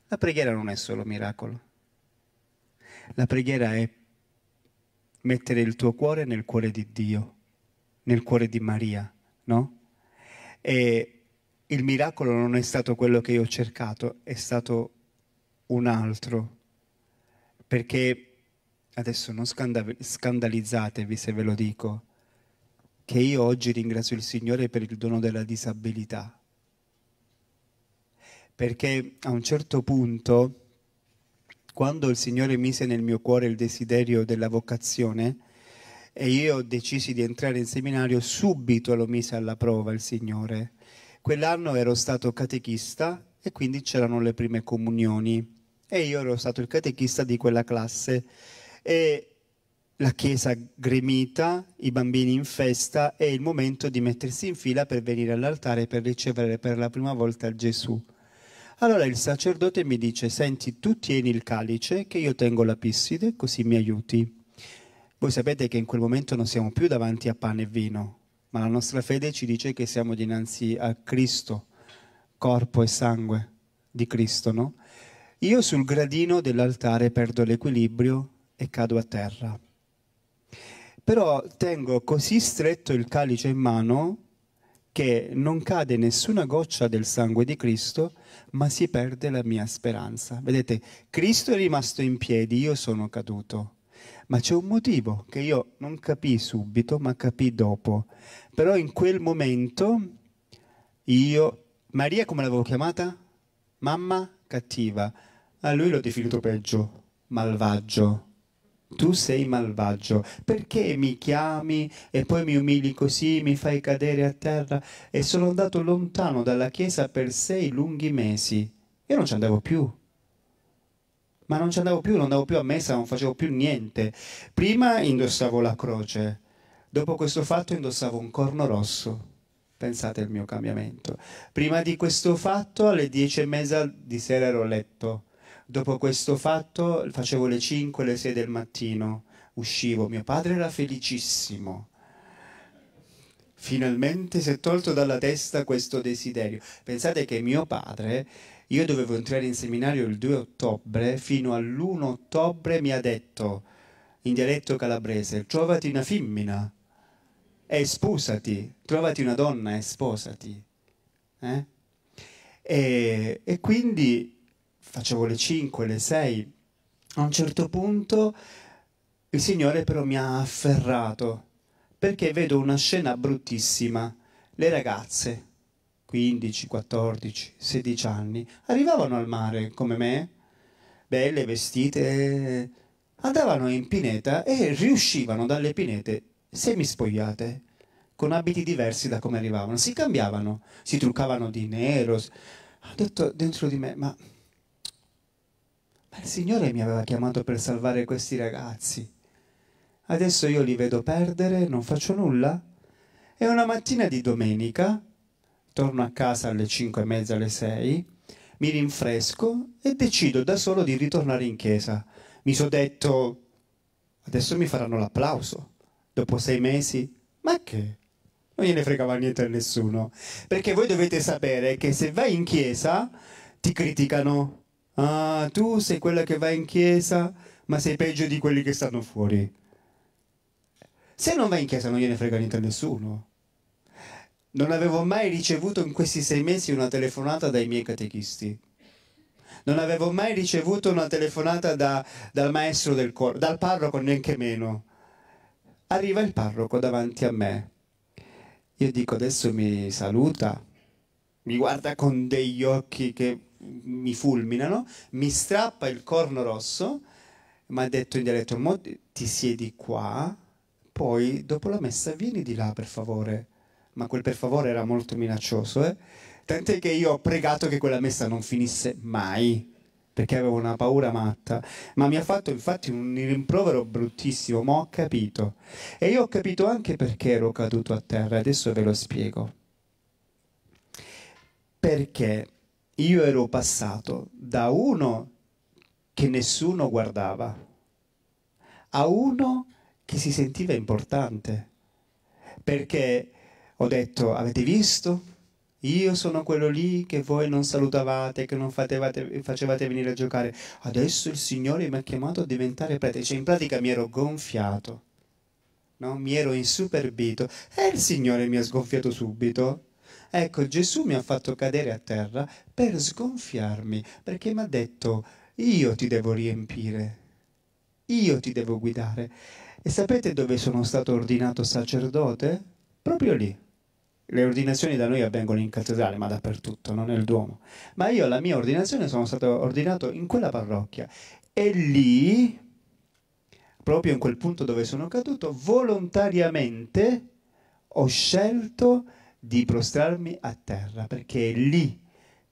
La preghiera non è solo miracolo. La preghiera è mettere il tuo cuore nel cuore di Dio, nel cuore di Maria, no? E il miracolo non è stato quello che io ho cercato, è stato un altro. Perché adesso non scandalizzatevi se ve lo dico, che io oggi ringrazio il Signore per il dono della disabilità. Perché a un certo punto, quando il Signore mise nel mio cuore il desiderio della vocazione e io decisi di entrare in seminario, subito lo mise alla prova il Signore. Quell'anno ero stato catechista e quindi c'erano le prime comunioni e io ero stato il catechista di quella classe e la chiesa gremita, i bambini in festa, è il momento di mettersi in fila per venire all'altare per ricevere per la prima volta Gesù. Allora il sacerdote mi dice, senti, tu tieni il calice, che io tengo la pisside, così mi aiuti. Voi sapete che in quel momento non siamo più davanti a pane e vino, ma la nostra fede ci dice che siamo dinanzi a Cristo, corpo e sangue di Cristo, no? Io sul gradino dell'altare perdo l'equilibrio e cado a terra però tengo così stretto il calice in mano che non cade nessuna goccia del sangue di Cristo, ma si perde la mia speranza. Vedete, Cristo è rimasto in piedi, io sono caduto. Ma c'è un motivo che io non capì subito, ma capì dopo. Però in quel momento io, Maria come l'avevo chiamata? Mamma cattiva. A lui l'ho definito peggio, malvagio tu sei malvagio, perché mi chiami e poi mi umili così, mi fai cadere a terra? E sono andato lontano dalla chiesa per sei lunghi mesi. Io non ci andavo più. Ma non ci andavo più, non andavo più a messa, non facevo più niente. Prima indossavo la croce, dopo questo fatto indossavo un corno rosso. Pensate al mio cambiamento. Prima di questo fatto, alle dieci e mezza di sera ero letto Dopo questo fatto facevo le 5, le 6 del mattino, uscivo, mio padre era felicissimo. Finalmente si è tolto dalla testa questo desiderio. Pensate che mio padre, io dovevo entrare in seminario il 2 ottobre, fino all'1 ottobre mi ha detto in dialetto calabrese, trovati una femmina e sposati, trovati una donna e sposati. Eh? E, e quindi facevo le 5, le 6. A un certo punto il Signore però mi ha afferrato perché vedo una scena bruttissima. Le ragazze, 15, 14, 16 anni, arrivavano al mare come me, belle, vestite, andavano in pineta e riuscivano dalle pinete semispogliate, con abiti diversi da come arrivavano. Si cambiavano, si truccavano di nero. Ho detto dentro di me, ma ma il Signore mi aveva chiamato per salvare questi ragazzi. Adesso io li vedo perdere, non faccio nulla. E una mattina di domenica, torno a casa alle 5 e mezza, alle 6, mi rinfresco e decido da solo di ritornare in chiesa. Mi sono detto, adesso mi faranno l'applauso. Dopo sei mesi, ma che? Non gliene fregava niente a nessuno. Perché voi dovete sapere che se vai in chiesa ti criticano, ah, tu sei quella che va in chiesa, ma sei peggio di quelli che stanno fuori. Se non vai in chiesa non gliene frega niente a nessuno. Non avevo mai ricevuto in questi sei mesi una telefonata dai miei catechisti. Non avevo mai ricevuto una telefonata da, dal maestro del coro, dal parroco neanche meno. Arriva il parroco davanti a me. Io dico adesso mi saluta, mi guarda con degli occhi che mi fulminano, mi strappa il corno rosso, mi ha detto in dialetto, Mo ti siedi qua, poi dopo la messa vieni di là per favore. Ma quel per favore era molto minaccioso, eh? Tant'è che io ho pregato che quella messa non finisse mai, perché avevo una paura matta. Ma mi ha fatto infatti un rimprovero bruttissimo, ma ho capito. E io ho capito anche perché ero caduto a terra, adesso ve lo spiego. Perché io ero passato da uno che nessuno guardava a uno che si sentiva importante. Perché ho detto, avete visto? Io sono quello lì che voi non salutavate, che non fatevate, facevate venire a giocare. Adesso il Signore mi ha chiamato a diventare prete. Cioè, in pratica mi ero gonfiato, no? mi ero insuperbito. E il Signore mi ha sgonfiato subito. Ecco, Gesù mi ha fatto cadere a terra per sgonfiarmi, perché mi ha detto, io ti devo riempire, io ti devo guidare. E sapete dove sono stato ordinato sacerdote? Proprio lì. Le ordinazioni da noi avvengono in cattedrale, ma dappertutto, non nel Duomo. Ma io la mia ordinazione sono stato ordinato in quella parrocchia. E lì, proprio in quel punto dove sono caduto, volontariamente ho scelto di prostrarmi a terra, perché è lì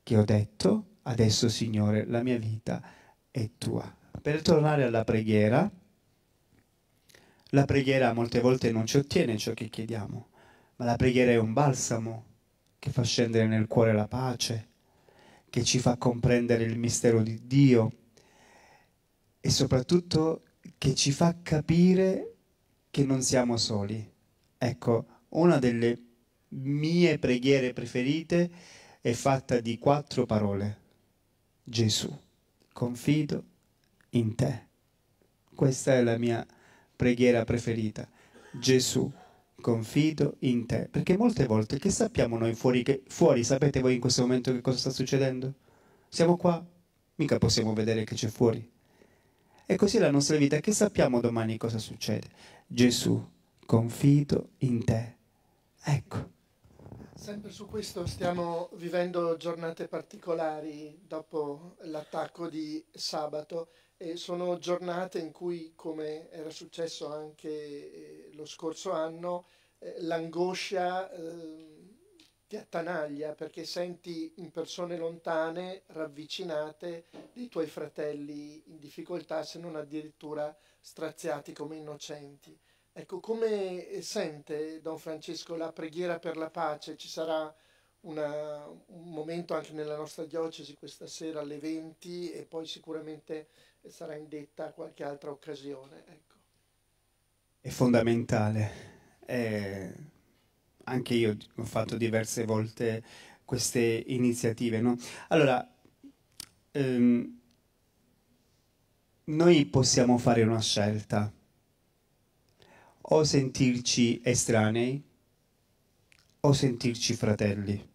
che ho detto, adesso Signore, la mia vita è tua. Per tornare alla preghiera, la preghiera molte volte non ci ottiene ciò che chiediamo, ma la preghiera è un balsamo che fa scendere nel cuore la pace, che ci fa comprendere il mistero di Dio e soprattutto che ci fa capire che non siamo soli. Ecco, una delle mie preghiere preferite è fatta di quattro parole. Gesù, confido in te. Questa è la mia preghiera preferita. Gesù, confido in te. Perché molte volte che sappiamo noi fuori, che, fuori, sapete voi in questo momento che cosa sta succedendo? Siamo qua, mica possiamo vedere che c'è fuori. E così la nostra vita, che sappiamo domani cosa succede? Gesù, confido in te. Ecco, Sempre su questo stiamo vivendo giornate particolari dopo l'attacco di sabato e sono giornate in cui, come era successo anche eh, lo scorso anno, eh, l'angoscia ehm, ti attanaglia perché senti in persone lontane, ravvicinate, dei tuoi fratelli in difficoltà, se non addirittura straziati come innocenti. Ecco, come sente Don Francesco la preghiera per la pace? Ci sarà una, un momento anche nella nostra diocesi questa sera alle 20 e poi sicuramente sarà indetta qualche altra occasione. Ecco. È fondamentale. Eh, anche io ho fatto diverse volte queste iniziative. No? Allora, ehm, noi possiamo fare una scelta o sentirci estranei o sentirci fratelli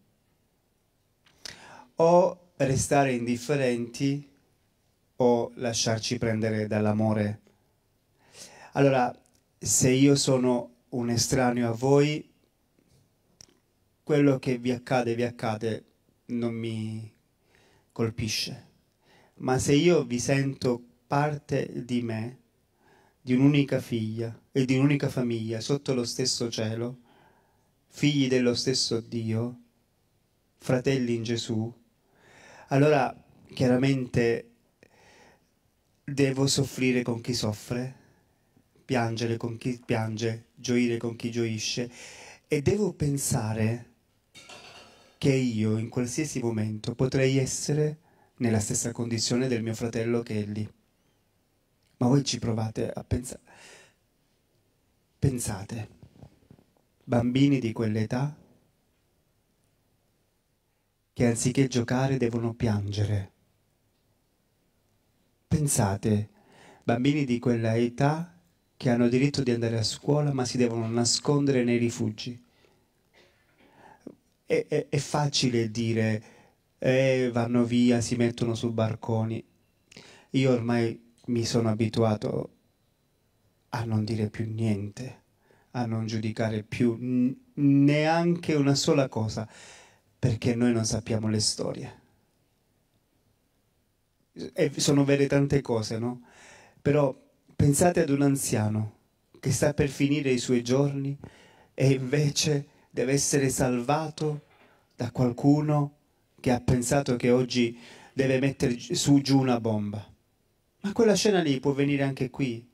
o restare indifferenti o lasciarci prendere dall'amore. Allora, se io sono un estraneo a voi, quello che vi accade, vi accade, non mi colpisce. Ma se io vi sento parte di me, di un'unica figlia, e di un'unica famiglia sotto lo stesso cielo, figli dello stesso Dio, fratelli in Gesù, allora chiaramente devo soffrire con chi soffre, piangere con chi piange, gioire con chi gioisce e devo pensare che io in qualsiasi momento potrei essere nella stessa condizione del mio fratello che è lì. Ma voi ci provate a pensare. Pensate, bambini di quell'età che anziché giocare devono piangere. Pensate, bambini di quella età che hanno diritto di andare a scuola ma si devono nascondere nei rifugi. È, è, è facile dire eh, vanno via, si mettono su barconi. Io ormai mi sono abituato a non dire più niente, a non giudicare più neanche una sola cosa, perché noi non sappiamo le storie. E sono vere tante cose, no? Però pensate ad un anziano che sta per finire i suoi giorni e invece deve essere salvato da qualcuno che ha pensato che oggi deve mettere su giù una bomba. Ma quella scena lì può venire anche qui,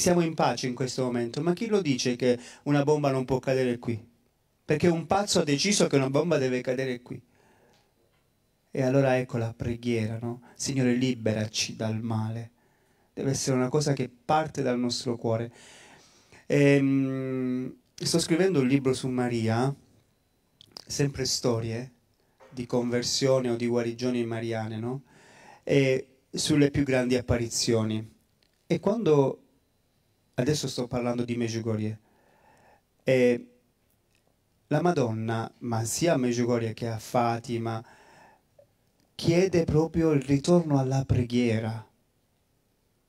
siamo in pace in questo momento, ma chi lo dice che una bomba non può cadere qui? Perché un pazzo ha deciso che una bomba deve cadere qui. E allora ecco la preghiera, no? Signore, liberaci dal male. Deve essere una cosa che parte dal nostro cuore. Ehm, sto scrivendo un libro su Maria, sempre storie di conversione o di guarigioni mariane, no? E sulle più grandi apparizioni. E quando Adesso sto parlando di Medjugorje. E la Madonna, ma sia a Medjugorje che a Fatima, chiede proprio il ritorno alla preghiera,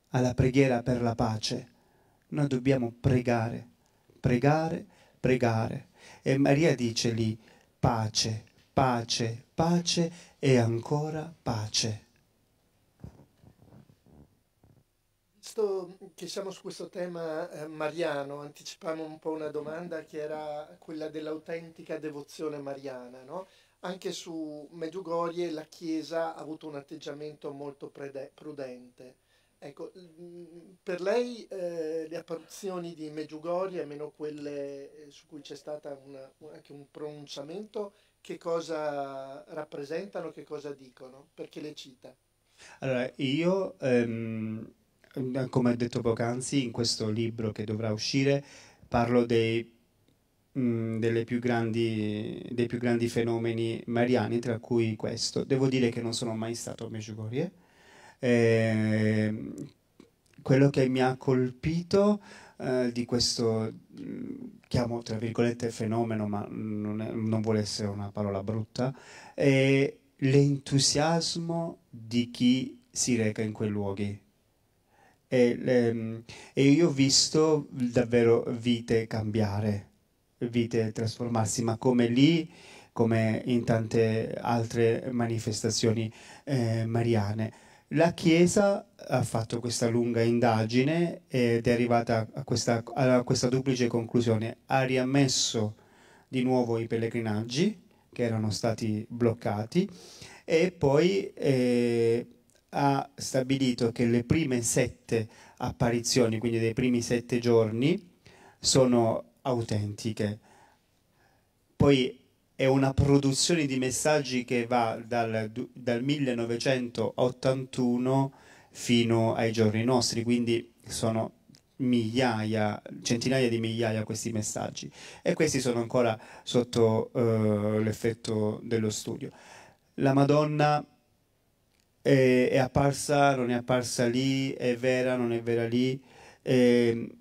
alla preghiera per la pace. Noi dobbiamo pregare, pregare, pregare. E Maria dice lì pace, pace, pace e ancora pace. Visto che siamo su questo tema, eh, Mariano, anticipiamo un po' una domanda che era quella dell'autentica devozione mariana, no? Anche su Medjugorje la Chiesa ha avuto un atteggiamento molto prede- prudente. Ecco, mm, per lei eh, le apparizioni di Medjugorje, meno quelle eh, su cui c'è stato anche un pronunciamento, che cosa rappresentano, che cosa dicono, perché le cita? Allora, io ehm Ehm, come ho detto poc'anzi, in questo libro che dovrà uscire parlo dei, mh, mm, più grandi, dei più grandi fenomeni mariani, tra cui questo. Devo dire che non sono mai stato a Medjugorje. Eh, quello che mi ha colpito eh, di questo, mm, chiamo tra virgolette fenomeno, ma non, è, non vuole essere una parola brutta, è l'entusiasmo di chi si reca in quei luoghi e, ehm, e io ho visto davvero vite cambiare, vite trasformarsi, ma come lì come in tante altre manifestazioni eh, mariane. La Chiesa ha fatto questa lunga indagine ed è arrivata a questa, a questa, duplice conclusione. Ha riammesso di nuovo i pellegrinaggi che erano stati bloccati e poi eh, ha stabilito che le prime sette apparizioni, quindi dei primi sette giorni, sono autentiche. Poi è una produzione di messaggi che va dal, dal 1981 fino ai giorni nostri, quindi sono migliaia, centinaia di migliaia questi messaggi e questi sono ancora sotto eh, l'effetto dello studio. La Madonna è, è, apparsa, non è apparsa lì, è vera, non è vera lì. E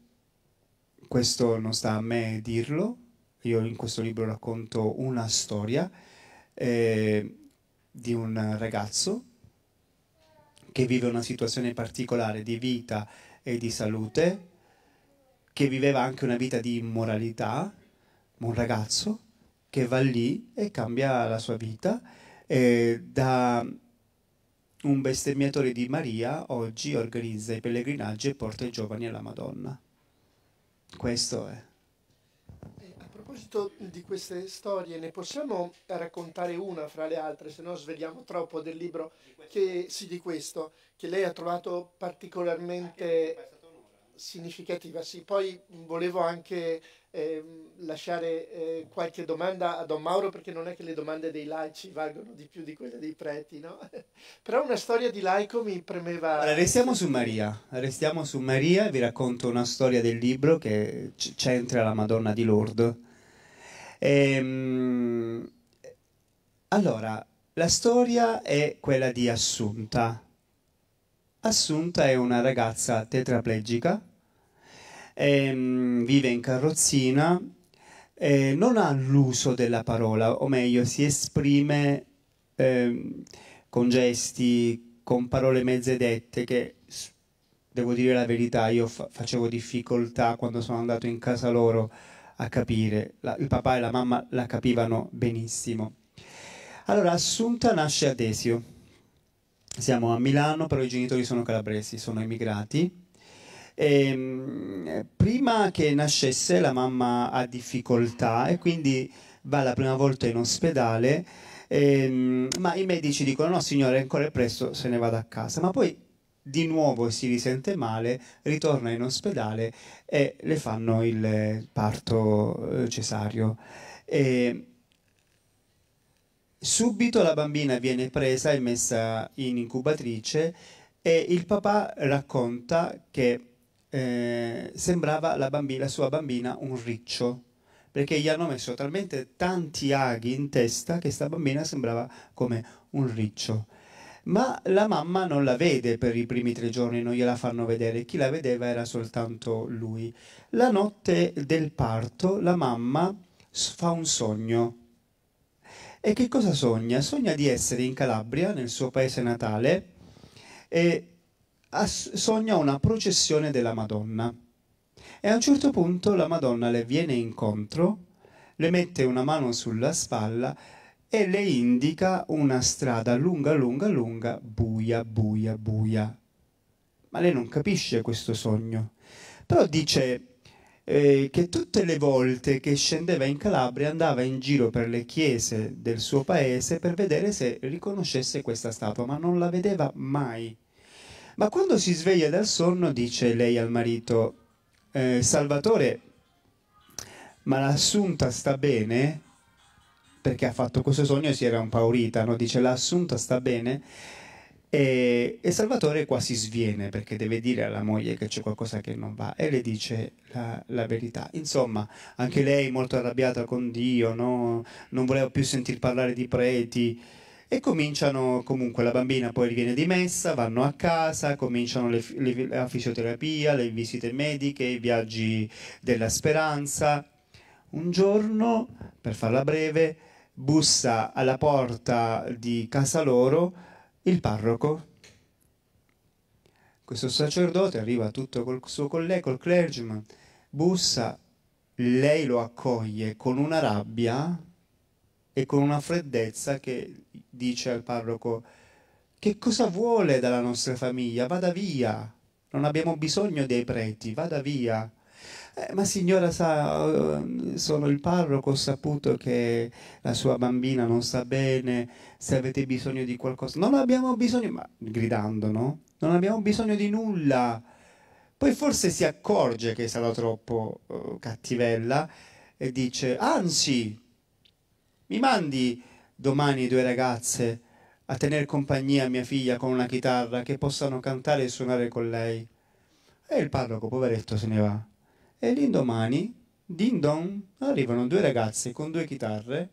questo non sta a me dirlo, io in questo libro racconto una storia eh, di un ragazzo che vive una situazione particolare di vita e di salute, che viveva anche una vita di immoralità, un ragazzo che va lì e cambia la sua vita eh, da un bestemmiatore di Maria oggi organizza i pellegrinaggi e porta i giovani alla Madonna. Questo è. Eh, a proposito di queste storie, ne possiamo raccontare una fra le altre, se no svegliamo troppo del libro che, sì, di questo, che lei ha trovato particolarmente significativa. Sì, poi volevo anche eh, lasciare eh, qualche domanda a Don Mauro perché non è che le domande dei laici valgono di più di quelle dei preti, no? Però una storia di laico mi premeva... Allora, restiamo su Maria, restiamo su Maria e vi racconto una storia del libro che c- c'entra la Madonna di Lourdes. Ehm... Allora, la storia è quella di Assunta. Assunta è una ragazza tetraplegica ehm, vive in carrozzina, eh, non ha l'uso della parola, o meglio, si esprime ehm, con gesti, con parole mezze dette che devo dire la verità, io fa facevo difficoltà quando sono andato in casa loro a capire, la, il papà e la mamma la capivano benissimo. Allora, Assunta nasce a Desio, siamo a Milano, però i genitori sono calabresi, sono emigrati, e, ehm, prima che nascesse la mamma ha difficoltà e quindi va la prima volta in ospedale, e, ehm, ma i medici dicono no signore ancora è presto, se ne vada a casa. Ma poi di nuovo si risente male, ritorna in ospedale e le fanno il parto eh, cesario. E ehm, subito la bambina viene presa e messa in incubatrice e il papà racconta che eh, sembrava la, bambina, la sua bambina un riccio, perché gli hanno messo talmente tanti aghi in testa che sta bambina sembrava come un riccio. Ma la mamma non la vede per i primi tre giorni, non gliela fanno vedere, chi la vedeva era soltanto lui. La notte del parto la mamma fa un sogno. E che cosa sogna? Sogna di essere in Calabria, nel suo paese natale, e sogna una processione della Madonna e a un certo punto la Madonna le viene incontro, le mette una mano sulla spalla e le indica una strada lunga, lunga, lunga, buia, buia, buia. Ma lei non capisce questo sogno. Però dice eh, che tutte le volte che scendeva in Calabria andava in giro per le chiese del suo paese per vedere se riconoscesse questa statua, ma non la vedeva mai. Ma quando si sveglia dal sonno dice lei al marito, eh, Salvatore, ma l'assunta sta bene? Perché ha fatto questo sogno e si era impaurita, no? dice l'assunta sta bene? E, e, Salvatore qua si sviene perché deve dire alla moglie che c'è qualcosa che non va e le dice la, la verità. Insomma, anche lei molto arrabbiata con Dio, no? non voleva più sentir parlare di preti e cominciano comunque la bambina poi viene dimessa, vanno a casa, cominciano le, le, la fisioterapia, le visite mediche, i viaggi della speranza. Un giorno, per farla breve, bussa alla porta di casa loro il parroco. Questo sacerdote arriva tutto col suo collega, col clergyman, bussa, lei lo accoglie con una rabbia e con una freddezza che dice al parroco che cosa vuole dalla nostra famiglia? Vada via, non abbiamo bisogno dei preti, vada via. Eh, ma signora sa, eh, sono il parroco, ho saputo che la sua bambina non sta bene, se avete bisogno di qualcosa. Non abbiamo bisogno, ma gridando, no? Non abbiamo bisogno di nulla. Poi forse si accorge che sarà troppo uh, cattivella e dice, anzi, mi mandi domani due ragazze a tenere compagnia a mia figlia con una chitarra che possano cantare e suonare con lei. E il parroco, poveretto, se ne va. E l'indomani, din don, arrivano due ragazze con due chitarre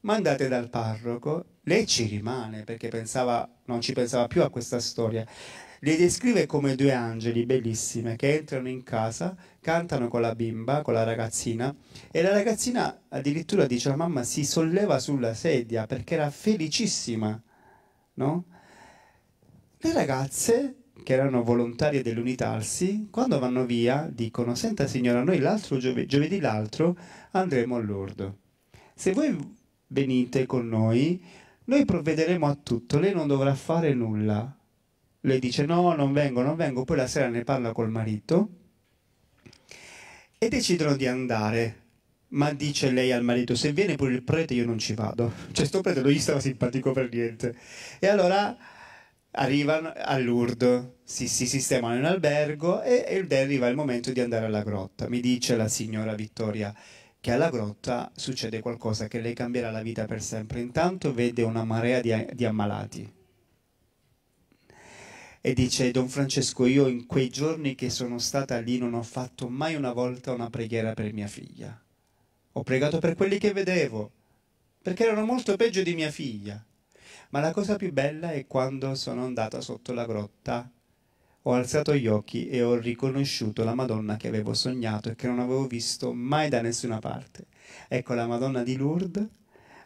mandate dal parroco. Lei ci rimane perché pensava, non ci pensava più a questa storia. Le descrive come due angeli bellissime che entrano in casa cantano con la bimba, con la ragazzina e la ragazzina addirittura dice la mamma si solleva sulla sedia perché era felicissima, no? Le ragazze che erano volontarie dell'Unitalsi, quando vanno via dicono senta signora, noi l'altro giove giovedì l'altro andremo a Lourdes. Se voi venite con noi, noi provvederemo a tutto, lei non dovrà fare nulla. Lei dice no, non vengo, non vengo, poi la sera ne parla col marito e decidono di andare. Ma dice lei al marito: Se viene pure il prete, io non ci vado. Cioè, sto prete non gli stava simpatico per niente. E allora arrivano a Lourdes, si, si sistemano in albergo e, e arriva il momento di andare alla grotta. Mi dice la signora Vittoria che alla grotta succede qualcosa che le cambierà la vita per sempre. Intanto vede una marea di, di ammalati e dice Don Francesco, io in quei giorni che sono stata lì non ho fatto mai una volta una preghiera per mia figlia. Ho pregato per quelli che vedevo, perché erano molto peggio di mia figlia. Ma la cosa più bella è quando sono andata sotto la grotta, ho alzato gli occhi e ho riconosciuto la Madonna che avevo sognato e che non avevo visto mai da nessuna parte. Ecco la Madonna di Lourdes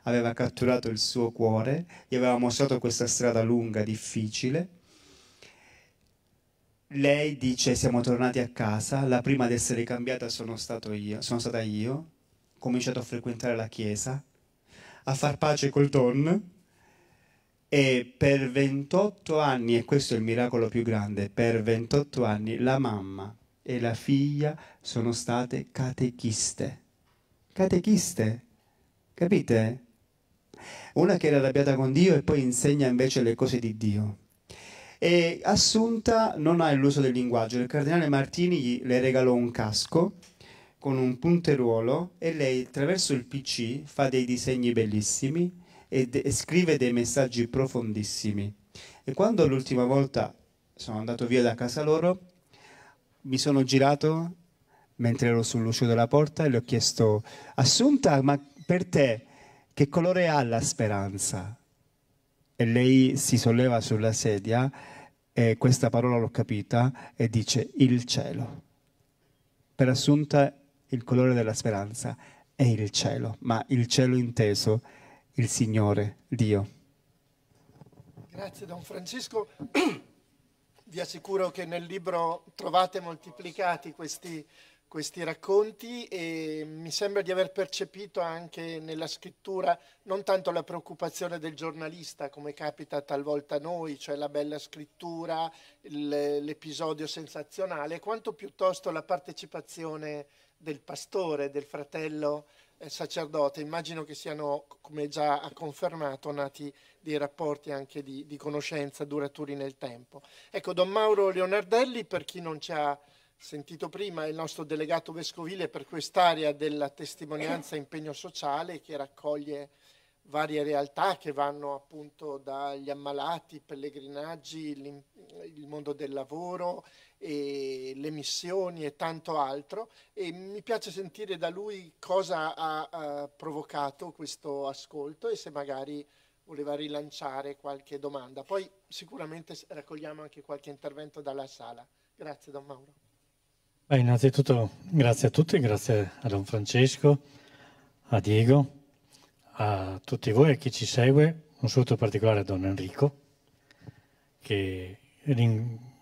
aveva catturato il suo cuore, gli aveva mostrato questa strada lunga, difficile, lei dice siamo tornati a casa, la prima ad essere cambiata sono, io, sono stata io, ho cominciato a frequentare la chiesa, a far pace col Don e per 28 anni, e questo è il miracolo più grande, per 28 anni la mamma e la figlia sono state catechiste. Catechiste, capite? Una che era arrabbiata con Dio e poi insegna invece le cose di Dio. E Assunta non ha l'uso del linguaggio. Il cardinale Martini le regalò un casco con un punteruolo e lei attraverso il PC fa dei disegni bellissimi e, e scrive dei messaggi profondissimi. E quando l'ultima volta sono andato via da casa loro, mi sono girato mentre ero sull'uscio della porta e le ho chiesto, Assunta, ma per te che colore ha la speranza? e lei si solleva sulla sedia e questa parola l'ho capita e dice il cielo. Per assunta il colore della speranza è il cielo, ma il cielo inteso, il Signore, Dio. Grazie Don Francesco. Vi assicuro che nel libro trovate moltiplicati questi questi racconti e mi sembra di aver percepito anche nella scrittura non tanto la preoccupazione del giornalista come capita talvolta a noi, cioè la bella scrittura, l'episodio sensazionale, quanto piuttosto la partecipazione del pastore, del fratello eh, sacerdote. Immagino che siano, come già ha confermato, nati dei rapporti anche di, di conoscenza duraturi nel tempo. Ecco, Don Mauro Leonardelli, per chi non ci ha sentito prima, il nostro delegato vescovile per quest'area della testimonianza impegno sociale che raccoglie varie realtà che vanno appunto dagli ammalati, i pellegrinaggi, il mondo del lavoro, le missioni e tanto altro e mi piace sentire da lui cosa ha, ha provocato questo ascolto e se magari voleva rilanciare qualche domanda. Poi sicuramente raccogliamo anche qualche intervento dalla sala. Grazie Don Mauro. Beh, innanzitutto grazie a tutti, grazie a Don Francesco, a Diego, a tutti voi e a chi ci segue, un saluto particolare a Don Enrico, che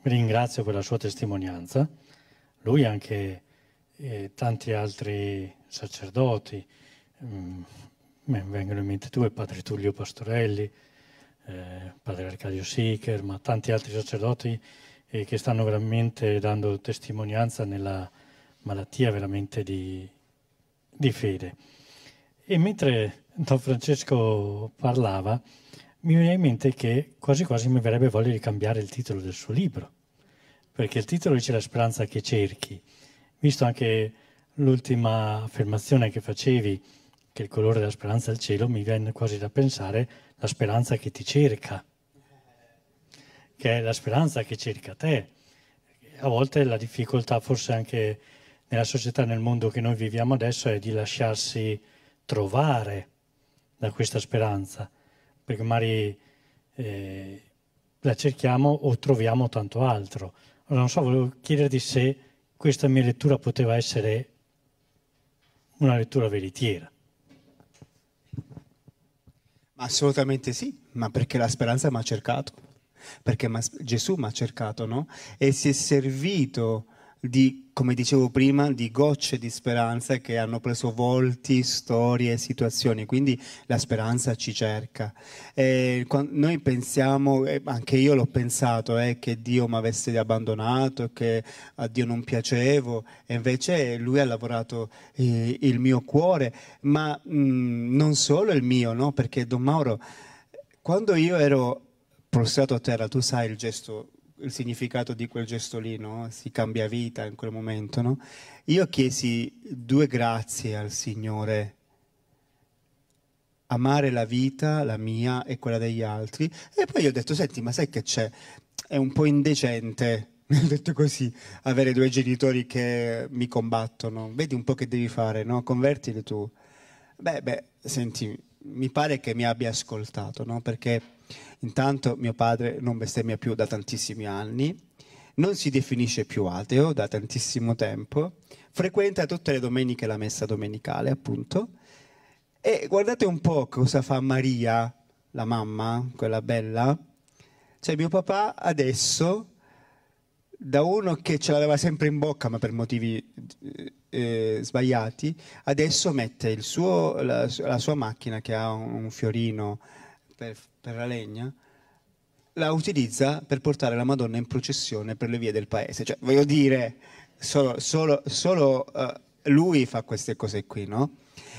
ringrazio per la sua testimonianza, lui anche e eh, tanti altri sacerdoti, mi mm, vengono in mente due, padre Tullio Pastorelli, eh, padre Arcadio Sicher, ma tanti altri sacerdoti e che stanno veramente dando testimonianza nella malattia veramente di, di fede. E mentre Don Francesco parlava, mi viene in mente che quasi quasi mi verrebbe voglia di cambiare il titolo del suo libro, perché il titolo dice La speranza che cerchi, visto anche l'ultima affermazione che facevi, che il colore della speranza è il cielo, mi viene quasi da pensare la speranza che ti cerca, che è la speranza che cerca te. A volte la difficoltà, forse anche nella società, nel mondo che noi viviamo adesso, è di lasciarsi trovare da questa speranza, perché magari eh, la cerchiamo o troviamo tanto altro. Allora, non so, volevo chiederti se questa mia lettura poteva essere una lettura veritiera. Assolutamente sì, ma perché la speranza mi ha cercato perché Gesù mi ha cercato, no? E si è servito di, come dicevo prima, di gocce di speranza che hanno preso volti, storie, situazioni, quindi la speranza ci cerca. E noi pensiamo, anche io l'ho pensato, eh, che Dio mi avesse abbandonato, che a Dio non piacevo, e invece Lui ha lavorato eh, il mio cuore, ma mh, mm, non solo il mio, no? perché Don Mauro, quando io ero prostrato a terra, tu sai il gesto, il significato di quel gesto lì, no? Si cambia vita in quel momento, no? Io chiesi due grazie al Signore. Amare la vita, la mia e quella degli altri. E poi gli ho detto, senti, ma sai che c'è? È un po' indecente detto così, avere due genitori che mi combattono, vedi un po' che devi fare, no? Convertili tu. Beh, beh, senti, mi pare che mi abbia ascoltato, no? Perché Intanto mio padre non bestemmia più da tantissimi anni, non si definisce più ateo da tantissimo tempo, frequenta tutte le domeniche la messa domenicale, appunto. E guardate un po' cosa fa Maria, la mamma, quella bella. Cioè mio papà adesso, da uno che ce l'aveva sempre in bocca, ma per motivi eh, eh sbagliati, adesso mette suo, la, la, sua macchina che ha un, un fiorino per la legna, la utilizza per portare la Madonna in processione per le vie del paese. Cioè, voglio dire, solo, solo, solo uh, lui fa queste cose qui, no?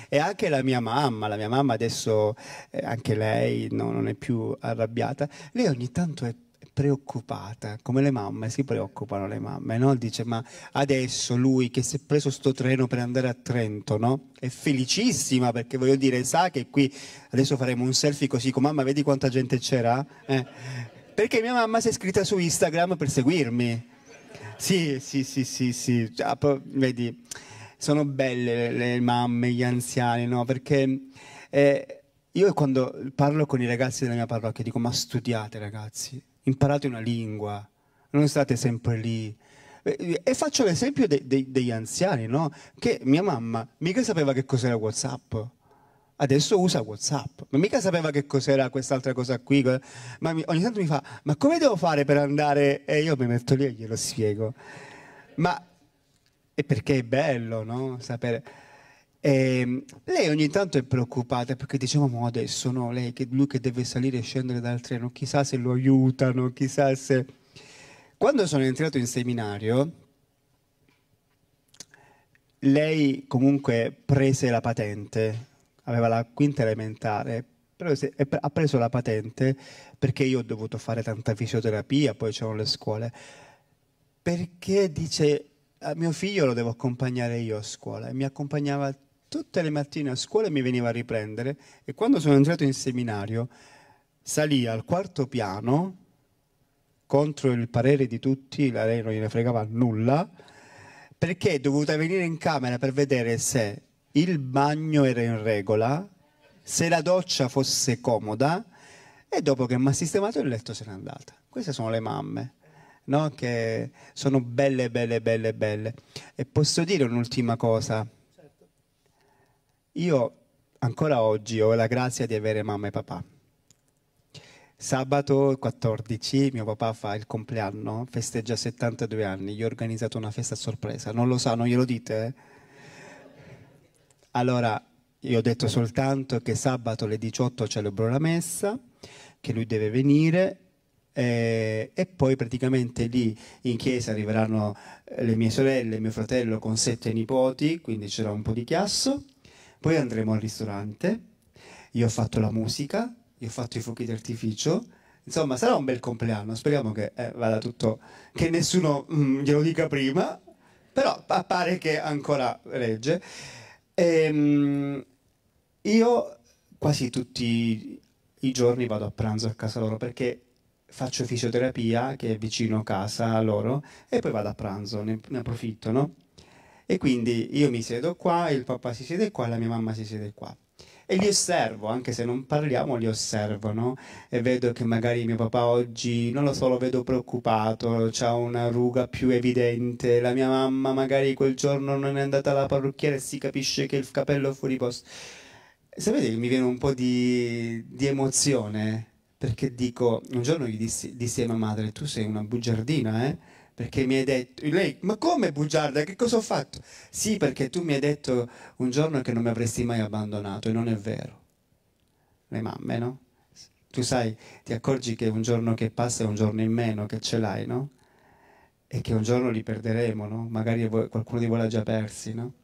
E anche la mia mamma, la mia mamma adesso, eh, anche lei no, non è più arrabbiata, lei ogni tanto è preoccupata, come le mamme si preoccupano le mamme, no? Dice ma adesso lui che si è preso sto treno per andare a Trento, no? È felicissima perché voglio dire sa che qui adesso faremo un selfie così con mamma, vedi quanta gente c'era? Eh, perché mia mamma si è iscritta su Instagram per seguirmi. Sì, sì, sì, sì, sì, ah, cioè, poi, vedi, sono belle le, le, mamme, gli anziani, no? Perché... Eh, io quando parlo con i ragazzi della mia parrocchia dico ma studiate ragazzi, imparate una lingua, non state sempre lì. E faccio l'esempio de- de- degli anziani, no? Che mia mamma mica sapeva che cos'era WhatsApp. Adesso usa WhatsApp, ma mica sapeva che cos'era quest'altra cosa qui. Ma mi, ogni tanto mi fa: Ma come devo fare per andare? E io mi metto lì e glielo spiego. Ma è perché è bello, no? Sapere. E ehm, lei ogni tanto è preoccupata perché diciamo ma adesso no, lei, che, lui che deve salire e scendere dal treno, chissà se lo aiutano, chissà se... Quando sono entrato in seminario, lei comunque prese la patente, aveva la quinta elementare, però ha preso la patente perché io ho dovuto fare tanta fisioterapia, poi c'erano le scuole, perché dice a ah, mio figlio lo devo accompagnare io a scuola e mi accompagnava tutte le mattine a scuola mi veniva a riprendere e quando sono entrato in seminario salì al quarto piano contro il parere di tutti, la lei non gliene fregava nulla, perché è dovuta venire in camera per vedere se il bagno era in regola, se la doccia fosse comoda e dopo che mi ha sistemato il letto se n'è andata. Queste sono le mamme. No? che sono belle, belle, belle, belle. E posso dire un'ultima cosa, io ancora oggi ho la grazia di avere mamma e papà. Sabato 14 mio papà fa il compleanno, festeggia 72 anni, gli ho organizzato una festa a sorpresa, non lo sa, non glielo dite? Eh? Allora, io ho detto soltanto che sabato alle 18 celebro la messa, che lui deve venire eh, e poi praticamente lì in chiesa arriveranno eh, le mie sorelle, mio fratello con sette nipoti, quindi c'era un po' di chiasso poi andremo al ristorante, io ho fatto la musica, io ho fatto i fuochi d'artificio, insomma sarà un bel compleanno, speriamo che eh, vada tutto, che nessuno mm, glielo dica prima, però pare che ancora regge. Ehm, io quasi tutti i giorni vado a pranzo a casa loro perché faccio fisioterapia che è vicino a casa loro e poi vado a pranzo, ne, ne approfitto, no? E quindi io mi siedo qua, il papà si siede qua, la mia mamma si siede qua. E li osservo, anche se non parliamo, li osservo, no? E vedo che magari mio papà oggi, non lo so, lo vedo preoccupato, ha una ruga più evidente, la mia mamma magari quel giorno non è andata alla parrucchiera e si capisce che il capello è fuori posto. Sapete che mi viene un po' di, di emozione perché dico, un giorno gli dissi, dissi a mia madre, tu sei una bugiardina, eh? perché mi hai detto, lei, ma come bugiarda, che cosa ho fatto? Sì, perché tu mi hai detto un giorno che non mi avresti mai abbandonato e non è vero. Le mamme, no? Tu sai, ti accorgi che un giorno che passa è un giorno in meno che ce l'hai, no? E che un giorno li perderemo, no? Magari qualcuno di voi l'ha già persi, no?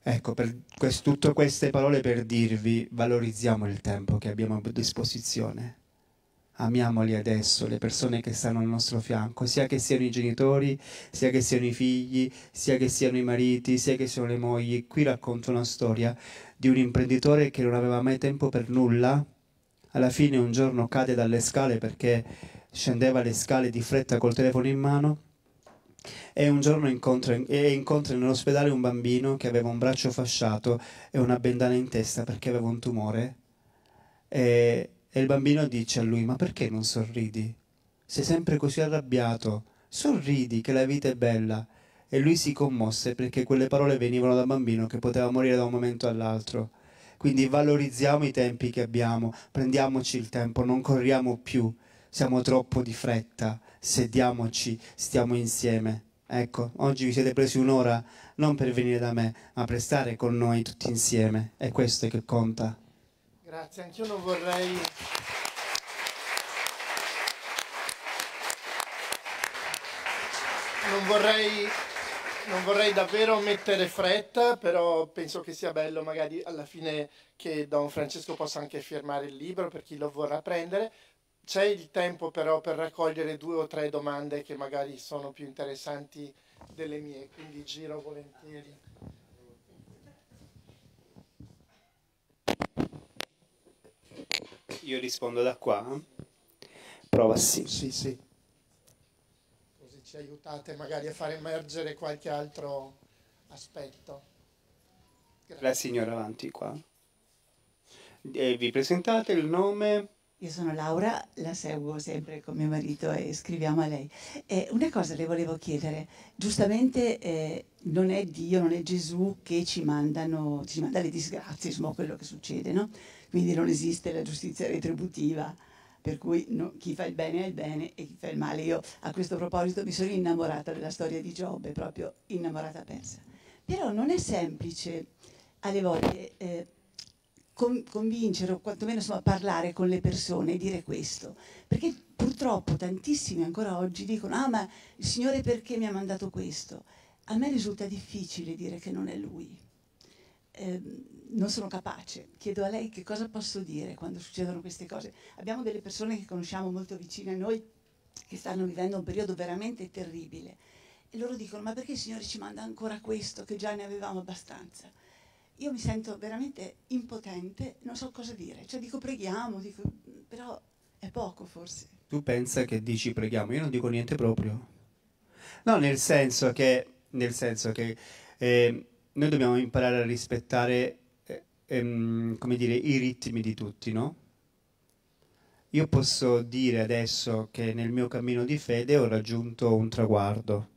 Ecco, per questo, tutte queste parole per dirvi valorizziamo il tempo che abbiamo a disposizione. Amiamoli adesso, le persone che stanno al nostro fianco, sia che siano i genitori, sia che siano i figli, sia che siano i mariti, sia che siano le mogli. Qui racconto una storia di un imprenditore che non aveva mai tempo per nulla. Alla fine un giorno cade dalle scale perché scendeva le scale di fretta col telefono in mano e un giorno incontra, e incontra nell'ospedale un bambino che aveva un braccio fasciato e una bendana in testa perché aveva un tumore. E e il bambino dice a lui, ma perché non sorridi? Sei sempre così arrabbiato, sorridi che la vita è bella. E lui si commosse perché quelle parole venivano da bambino che poteva morire da un momento all'altro. Quindi valorizziamo i tempi che abbiamo, prendiamoci il tempo, non corriamo più, siamo troppo di fretta, sediamoci, stiamo insieme. Ecco, oggi vi siete presi un'ora non per venire da me, ma per stare con noi tutti insieme. È questo che conta. Grazie, anch'io non vorrei... Non vorrei, non vorrei davvero mettere fretta, però penso che sia bello magari alla fine che Don Francesco possa anche firmare il libro per chi lo vorrà prendere. C'è il tempo però per raccogliere due o tre domande che magari sono più interessanti delle mie, quindi giro volentieri. Io rispondo da qua. Prova sì. Sì, sì. Così ci aiutate magari a far emergere qualche altro aspetto. Grazie. La signora avanti qua. E vi presentate il nome? Io sono Laura, la seguo sempre con mio marito e scriviamo a lei. Eh, una cosa le volevo chiedere, giustamente eh, non è Dio, non è Gesù che ci, mandano, ci manda le disgrazie, insomma, quello che succede, no? quindi non esiste la giustizia retributiva, per cui no, chi fa il bene è il bene e chi fa il male. Io a questo proposito mi sono innamorata della storia di Giobbe, proprio innamorata persa. Però non è semplice alle volte eh, convincere o quantomeno insomma, parlare con le persone e dire questo, perché purtroppo tantissimi ancora oggi dicono ah ma il Signore perché mi ha mandato questo? A me risulta difficile dire che non è Lui. Eh, non sono capace, chiedo a lei che cosa posso dire quando succedono queste cose. Abbiamo delle persone che conosciamo molto vicine a noi che stanno vivendo un periodo veramente terribile e loro dicono ma perché il Signore ci manda ancora questo che già ne avevamo abbastanza? Io mi sento veramente impotente, non so cosa dire, cioè dico preghiamo, dico, però è poco forse. Tu pensa che dici preghiamo, io non dico niente proprio. No, nel senso che, nel senso che eh, noi dobbiamo imparare a rispettare ehm, come dire, i ritmi di tutti, no? Io posso dire adesso che nel mio cammino di fede ho raggiunto un traguardo.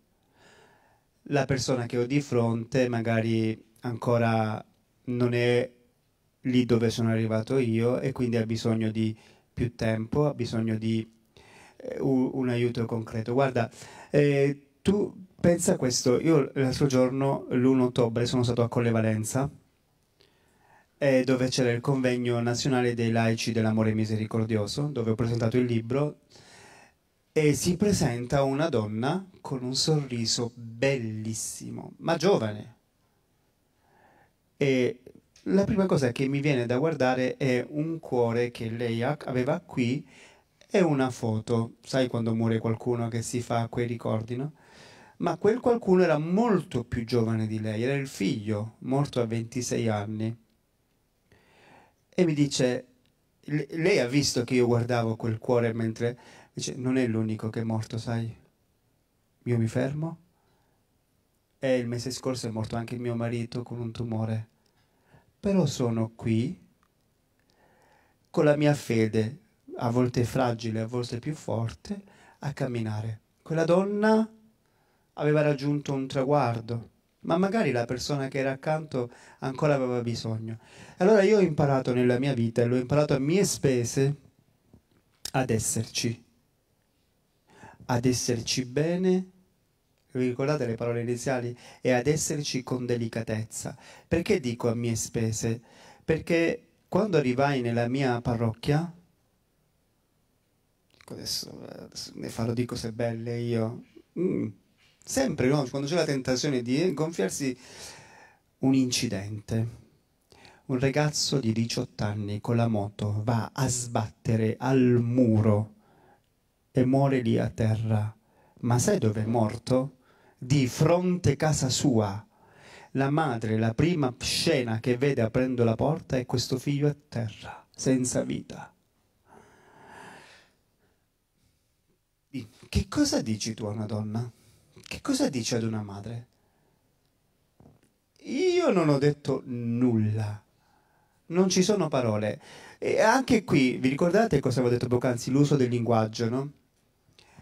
La persona che ho di fronte magari ancora non è lì dove sono arrivato io e quindi ha bisogno di più tempo, ha bisogno di eh, un, un, aiuto concreto. Guarda, eh, tu pensa a questo, io l'altro giorno, l'1 ottobre, sono stato a Colle Valenza eh, dove c'era il convegno nazionale dei laici dell'amore misericordioso, dove ho presentato il libro, e si presenta una donna con un sorriso bellissimo, ma giovane. E la prima cosa che mi viene da guardare è un cuore che lei aveva qui e una foto. Sai quando muore qualcuno che si fa quei ricordi, no? Ma quel qualcuno era molto più giovane di lei, era il figlio, morto a 26 anni e mi dice, lei ha visto che io guardavo quel cuore mentre... Dice, non è l'unico che è morto, sai? Io mi fermo. E il mese scorso è morto anche mio marito con un tumore. Però sono qui con la mia fede, a volte fragile, a volte più forte, a camminare. Quella donna aveva raggiunto un traguardo, ma magari la persona che era accanto ancora aveva bisogno. Allora io ho imparato nella mia vita, e l'ho imparato a mie spese, ad esserci, ad esserci bene, vi ricordate le parole iniziali? E ad esserci con delicatezza. Perché dico a mie spese? Perché quando arrivai nella mia parrocchia, adesso, adesso ne farò di cose belle io, mm sempre no? quando c'è la tentazione di gonfiarsi un incidente. Un ragazzo di 18 anni con la moto va a sbattere al muro e muore lì a terra. Ma sai dove è morto? Di fronte casa sua. La madre, la prima scena che vede aprendo la porta è questo figlio a terra, senza vita. Che cosa dici tu a una donna? Che cosa dice ad una madre? Io non ho detto nulla, non ci sono parole. E anche qui, vi ricordate cosa avevo detto poc'anzi? L'uso del linguaggio, no?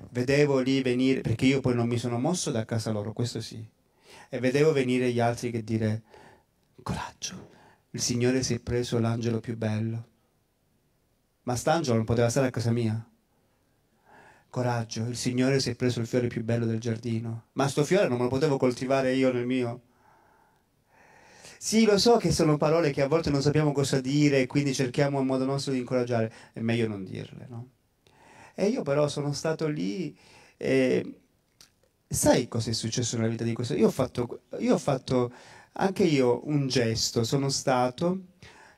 Vedevo lì venire, perché io poi non mi sono mosso da casa loro, questo sì. E vedevo venire gli altri che dire, coraggio, il Signore si è preso l'angelo più bello. Ma st'angelo non poteva stare a casa mia. Coraggio, il Signore si è preso il fiore più bello del giardino. Ma sto fiore non me lo potevo coltivare io nel mio. Sì, lo so che sono parole che a volte non sappiamo cosa dire, quindi cerchiamo a modo nostro di incoraggiare. È meglio non dirle, no? E io però sono stato lì e... Sai cosa è successo nella vita di questo? Io ho fatto, io ho fatto anche io un gesto, sono stato...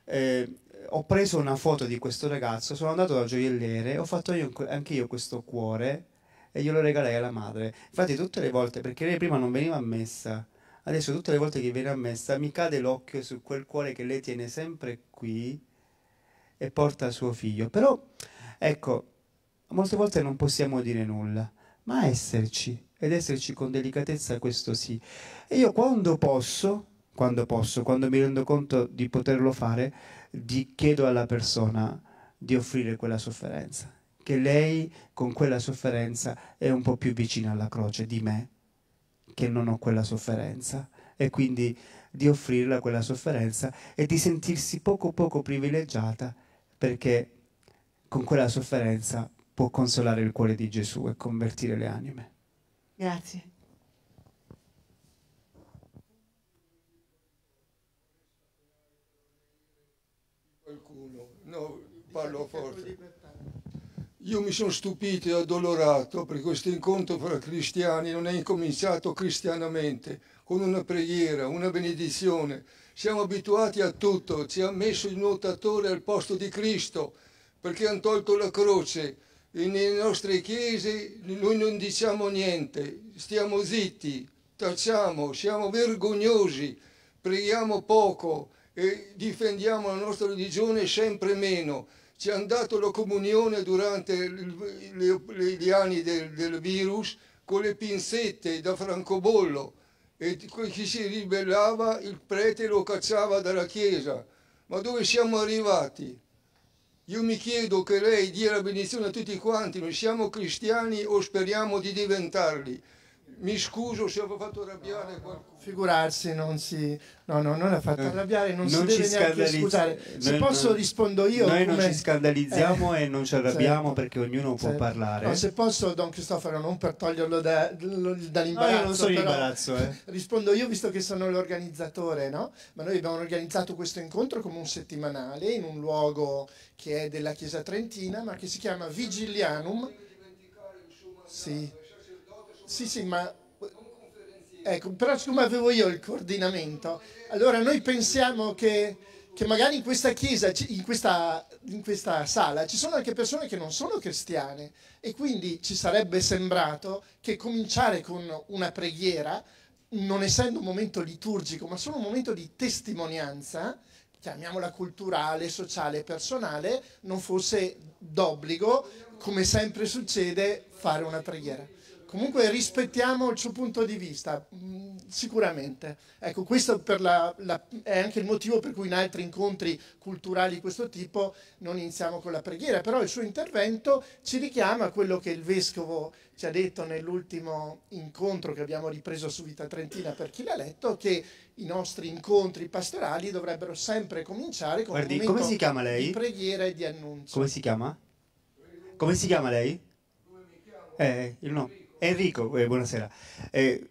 Eh, ho preso una foto di questo ragazzo, sono andato dal gioielliere, ho fatto io, anche io questo cuore e glielo regalai alla madre. Infatti tutte le volte, perché lei prima non veniva a messa, adesso tutte le volte che viene a messa mi cade l'occhio su quel cuore che lei tiene sempre qui e porta a suo figlio. Però, ecco, molte volte non possiamo dire nulla, ma esserci, ed esserci con delicatezza, questo sì. E io quando posso, quando posso, quando mi rendo conto di poterlo fare, di, chiedo alla persona di offrire quella sofferenza, che lei con quella sofferenza è un po' più vicina alla croce di me, che non ho quella sofferenza, e quindi di offrirla quella sofferenza e di sentirsi poco poco privilegiata perché con quella sofferenza può consolare il cuore di Gesù e convertire le anime. Grazie. parlo forte. Io mi sono stupito e addolorato perché questo incontro fra cristiani non è incominciato cristianamente, con una preghiera, una benedizione. Siamo abituati a tutto, ci ha messo il nuotatore al posto di Cristo perché hanno tolto la croce. E nelle nostre chiese noi non diciamo niente, stiamo zitti, tacciamo, siamo vergognosi, preghiamo poco e difendiamo la nostra religione sempre meno ci hanno dato la comunione durante gli anni del, del, virus con le pinzette da francobollo e chi si ribellava il prete lo cacciava dalla chiesa. Ma dove siamo arrivati? Io mi chiedo che lei dia la benedizione a tutti quanti, noi siamo cristiani o speriamo di diventarli mi scuso se avevo fatto arrabbiare no, qualcuno. Figurarsi, non si. No, no, non ha fatto eh, arrabbiare, non, non si deve neanche scusare. Eh, se noi, posso, non, rispondo io. Noi come... non ci scandalizziamo eh, e non ci arrabbiamo certo, perché ognuno certo. può parlare. No, se posso, Don Cristoforo, non per toglierlo da, dall'imbarazzo. No, non sono imbarazzo, eh. Rispondo io, visto che sono l'organizzatore, no? Ma noi abbiamo organizzato questo incontro come un settimanale in un luogo che è della Chiesa Trentina, ma che si chiama Vigilianum. Sì. Sì, sì, ma... Ecco, però siccome avevo io il coordinamento, allora noi pensiamo che, che magari in questa chiesa, in questa, in questa sala, ci sono anche persone che non sono cristiane e quindi ci sarebbe sembrato che cominciare con una preghiera, non essendo un momento liturgico, ma solo un momento di testimonianza, chiamiamola culturale, sociale, personale, non fosse d'obbligo, come sempre succede, fare una preghiera comunque rispettiamo il suo punto di vista, mm, sicuramente. Ecco, questo la, la, è anche il motivo per cui in altri incontri culturali di questo tipo non iniziamo con la preghiera, però il suo intervento ci richiama a quello che il Vescovo ci ha detto nell'ultimo incontro che abbiamo ripreso su Vita Trentina per chi l'ha letto, che i nostri incontri pastorali dovrebbero sempre cominciare con Guardi, un momento di preghiera e di annuncio. Come si chiama? Come si chiama lei? Eh, il nome. Enrico, eh, buonasera. Eh,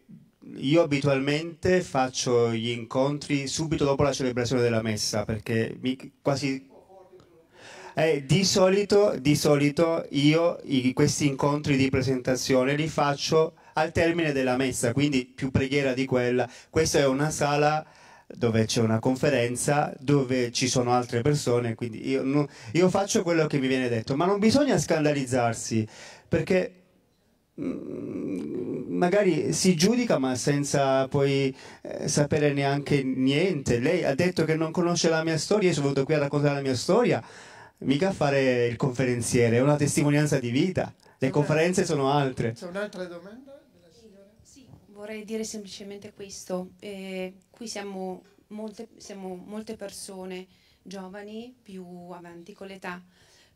io abitualmente faccio gli incontri subito dopo la celebrazione della messa perché mi quasi... Eh, di, solito, di solito io i, questi incontri di presentazione li faccio al termine della messa, quindi più preghiera di quella. Questa è una sala dove c'è una conferenza, dove ci sono altre persone, quindi io, non, io faccio quello che mi viene detto, ma non bisogna scandalizzarsi perché Mm, magari si giudica ma senza poi eh, sapere neanche niente. Lei ha detto che non conosce la mia storia, io sono venuto qui a raccontare la mia storia, mica a fare il conferenziere, è una testimonianza di vita. Le conferenze sono altre. C'è un'altra domanda? Sì, vorrei dire semplicemente questo. Eh, qui siamo molte, siamo molte persone giovani, più avanti con l'età,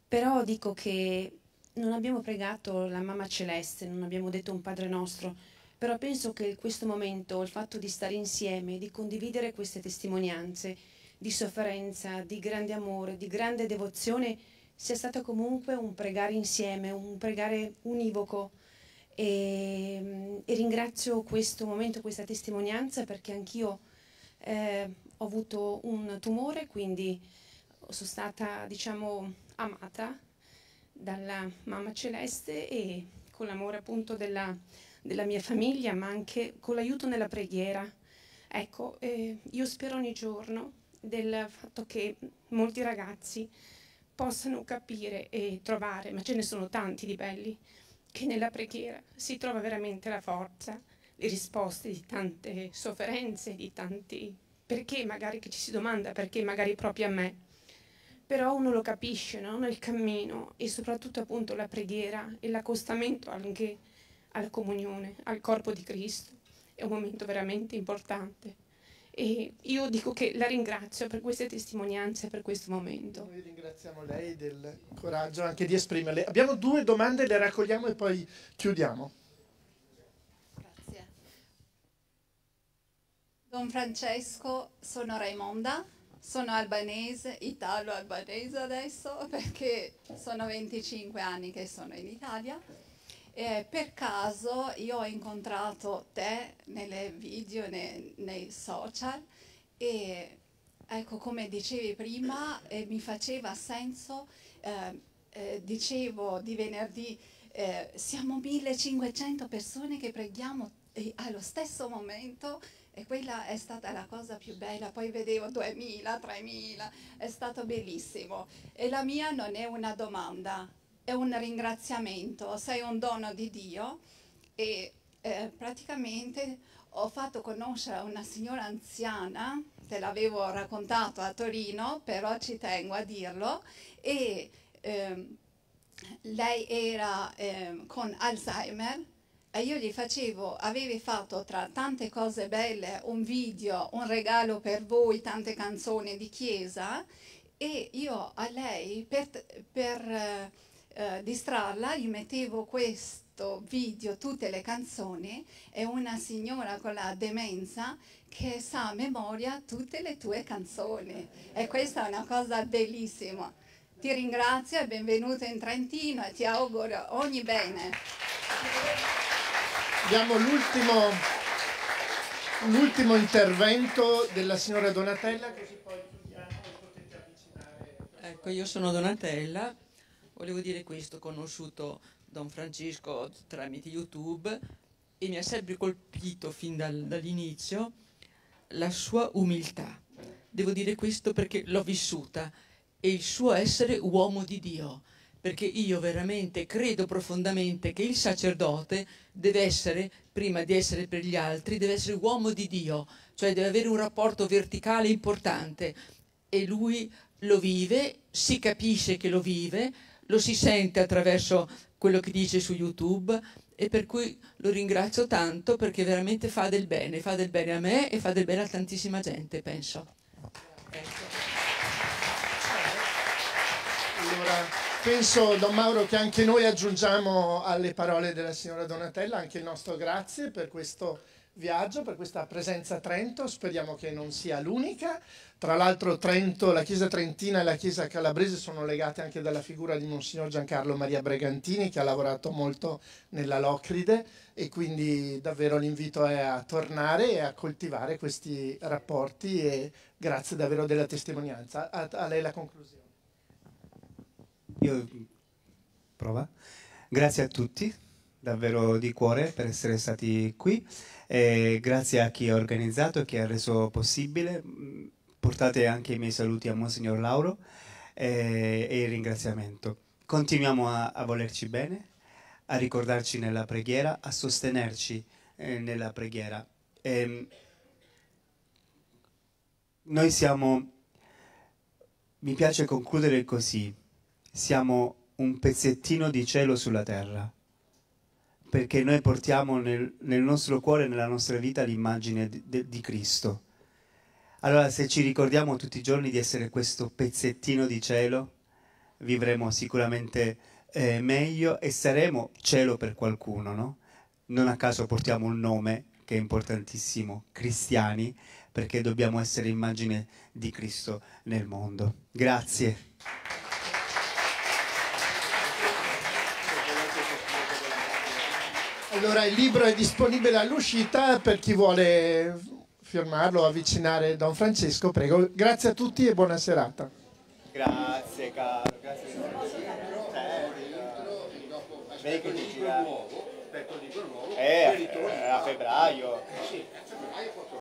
però dico che non abbiamo pregato la mamma celeste, non abbiamo detto un Padre nostro, però penso che questo momento, il fatto di stare insieme, di condividere queste testimonianze di sofferenza, di grande amore, di grande devozione, sia stato comunque un pregare insieme, un pregare univoco. E, mm, e ringrazio questo momento, questa testimonianza perché anch'io eh, ho avuto un tumore, quindi sono stata, diciamo, amata dalla mamma celeste e con l'amore appunto della, della, mia famiglia, ma anche con l'aiuto nella preghiera. Ecco, eh, io spero ogni giorno del fatto che molti ragazzi possano capire e trovare, ma ce ne sono tanti di belli, che nella preghiera si trova veramente la forza, le risposte di tante sofferenze, di tanti perché magari che ci si domanda, perché magari proprio a me però uno lo capisce no? nel cammino e soprattutto appunto la preghiera e l'accostamento anche alla comunione, al corpo di Cristo, è un momento veramente importante. E io dico che la ringrazio per queste testimonianze, per questo momento. Noi ringraziamo lei del coraggio anche di esprimerle. Abbiamo due domande, le raccogliamo e poi chiudiamo. Grazie. Don Francesco, sono Raimonda. Sono albanese, italo-albanese adesso perché sono 25 anni che sono in Italia. Eh, per caso io ho incontrato te nelle video, nei, nei social e ecco come dicevi prima eh, mi faceva senso, ehm, eh, dicevo di venerdì eh, siamo 1500 persone che preghiamo allo stesso momento e quella è stata la cosa più bella, poi vedevo 2000, 3000, è stato bellissimo. E la mia non è una domanda, è un ringraziamento, sei un dono di Dio e eh, praticamente ho fatto conoscere una signora anziana, te l'avevo raccontato a Torino, però ci tengo a dirlo, e eh, lei era eh, con Alzheimer e io gli facevo, avevi fatto tra tante cose belle un video, un regalo per voi, tante canzoni di chiesa e io a lei per, per eh, eh, distrarla gli mettevo questo video, tutte le canzoni e una signora con la demenza che sa a memoria tutte le tue canzoni e questa è una cosa bellissima. Ti ringrazio e benvenuto in Trentino e ti auguro ogni bene. Abbiamo l'ultimo, l'ultimo intervento della signora Donatella, così poi potete avvicinare. Ecco, io sono Donatella, volevo dire questo, ho conosciuto Don Francesco tramite YouTube e mi ha sempre colpito fin dal, dall'inizio la sua umiltà. Devo dire questo perché l'ho vissuta e il suo essere uomo di Dio perché io veramente credo profondamente che il sacerdote deve essere, prima di essere per gli altri, deve essere uomo di Dio, cioè deve avere un rapporto verticale importante e lui lo vive, si capisce che lo vive, lo si sente attraverso quello che dice su YouTube e per cui lo ringrazio tanto perché veramente fa del bene, fa del bene a me e fa del bene a tantissima gente, penso. Allora, penso, Don Mauro, che anche noi aggiungiamo alle parole della signora Donatella anche il nostro grazie per questo viaggio, per questa presenza a Trento. Speriamo che non sia l'unica. Tra l'altro Trento, la chiesa trentina e la chiesa calabrese sono legate anche dalla figura di Monsignor Giancarlo Maria Bregantini che ha lavorato molto nella Locride e quindi davvero l'invito è a tornare e a coltivare questi rapporti e grazie davvero della testimonianza. a, a lei la conclusione. Io... Prova. Grazie a tutti, davvero di cuore, per essere stati qui. E grazie a chi ha organizzato e chi ha reso possibile. Mm, portate anche i miei saluti a Monsignor Lauro e, eh, e il ringraziamento. Continuiamo a, a volerci bene, a ricordarci nella preghiera, a sostenerci eh, nella preghiera. E, ehm, noi siamo, mi piace concludere così, siamo un pezzettino di cielo sulla terra, perché noi portiamo nel, nel nostro cuore, nella nostra vita, l'immagine di, di Cristo. Allora se ci ricordiamo tutti i giorni di essere questo pezzettino di cielo, vivremo sicuramente eh, meglio e saremo cielo per qualcuno, no? Non a caso portiamo un nome che è importantissimo, cristiani, perché dobbiamo essere immagine di Cristo nel mondo. Grazie. Allora il libro è disponibile all'uscita per chi vuole firmarlo, avvicinare Don Francesco, prego. Grazie a tutti e buona serata. Grazie caro, grazie. Eh, vedi che ti ecco, nuovo, Eh, a febbraio.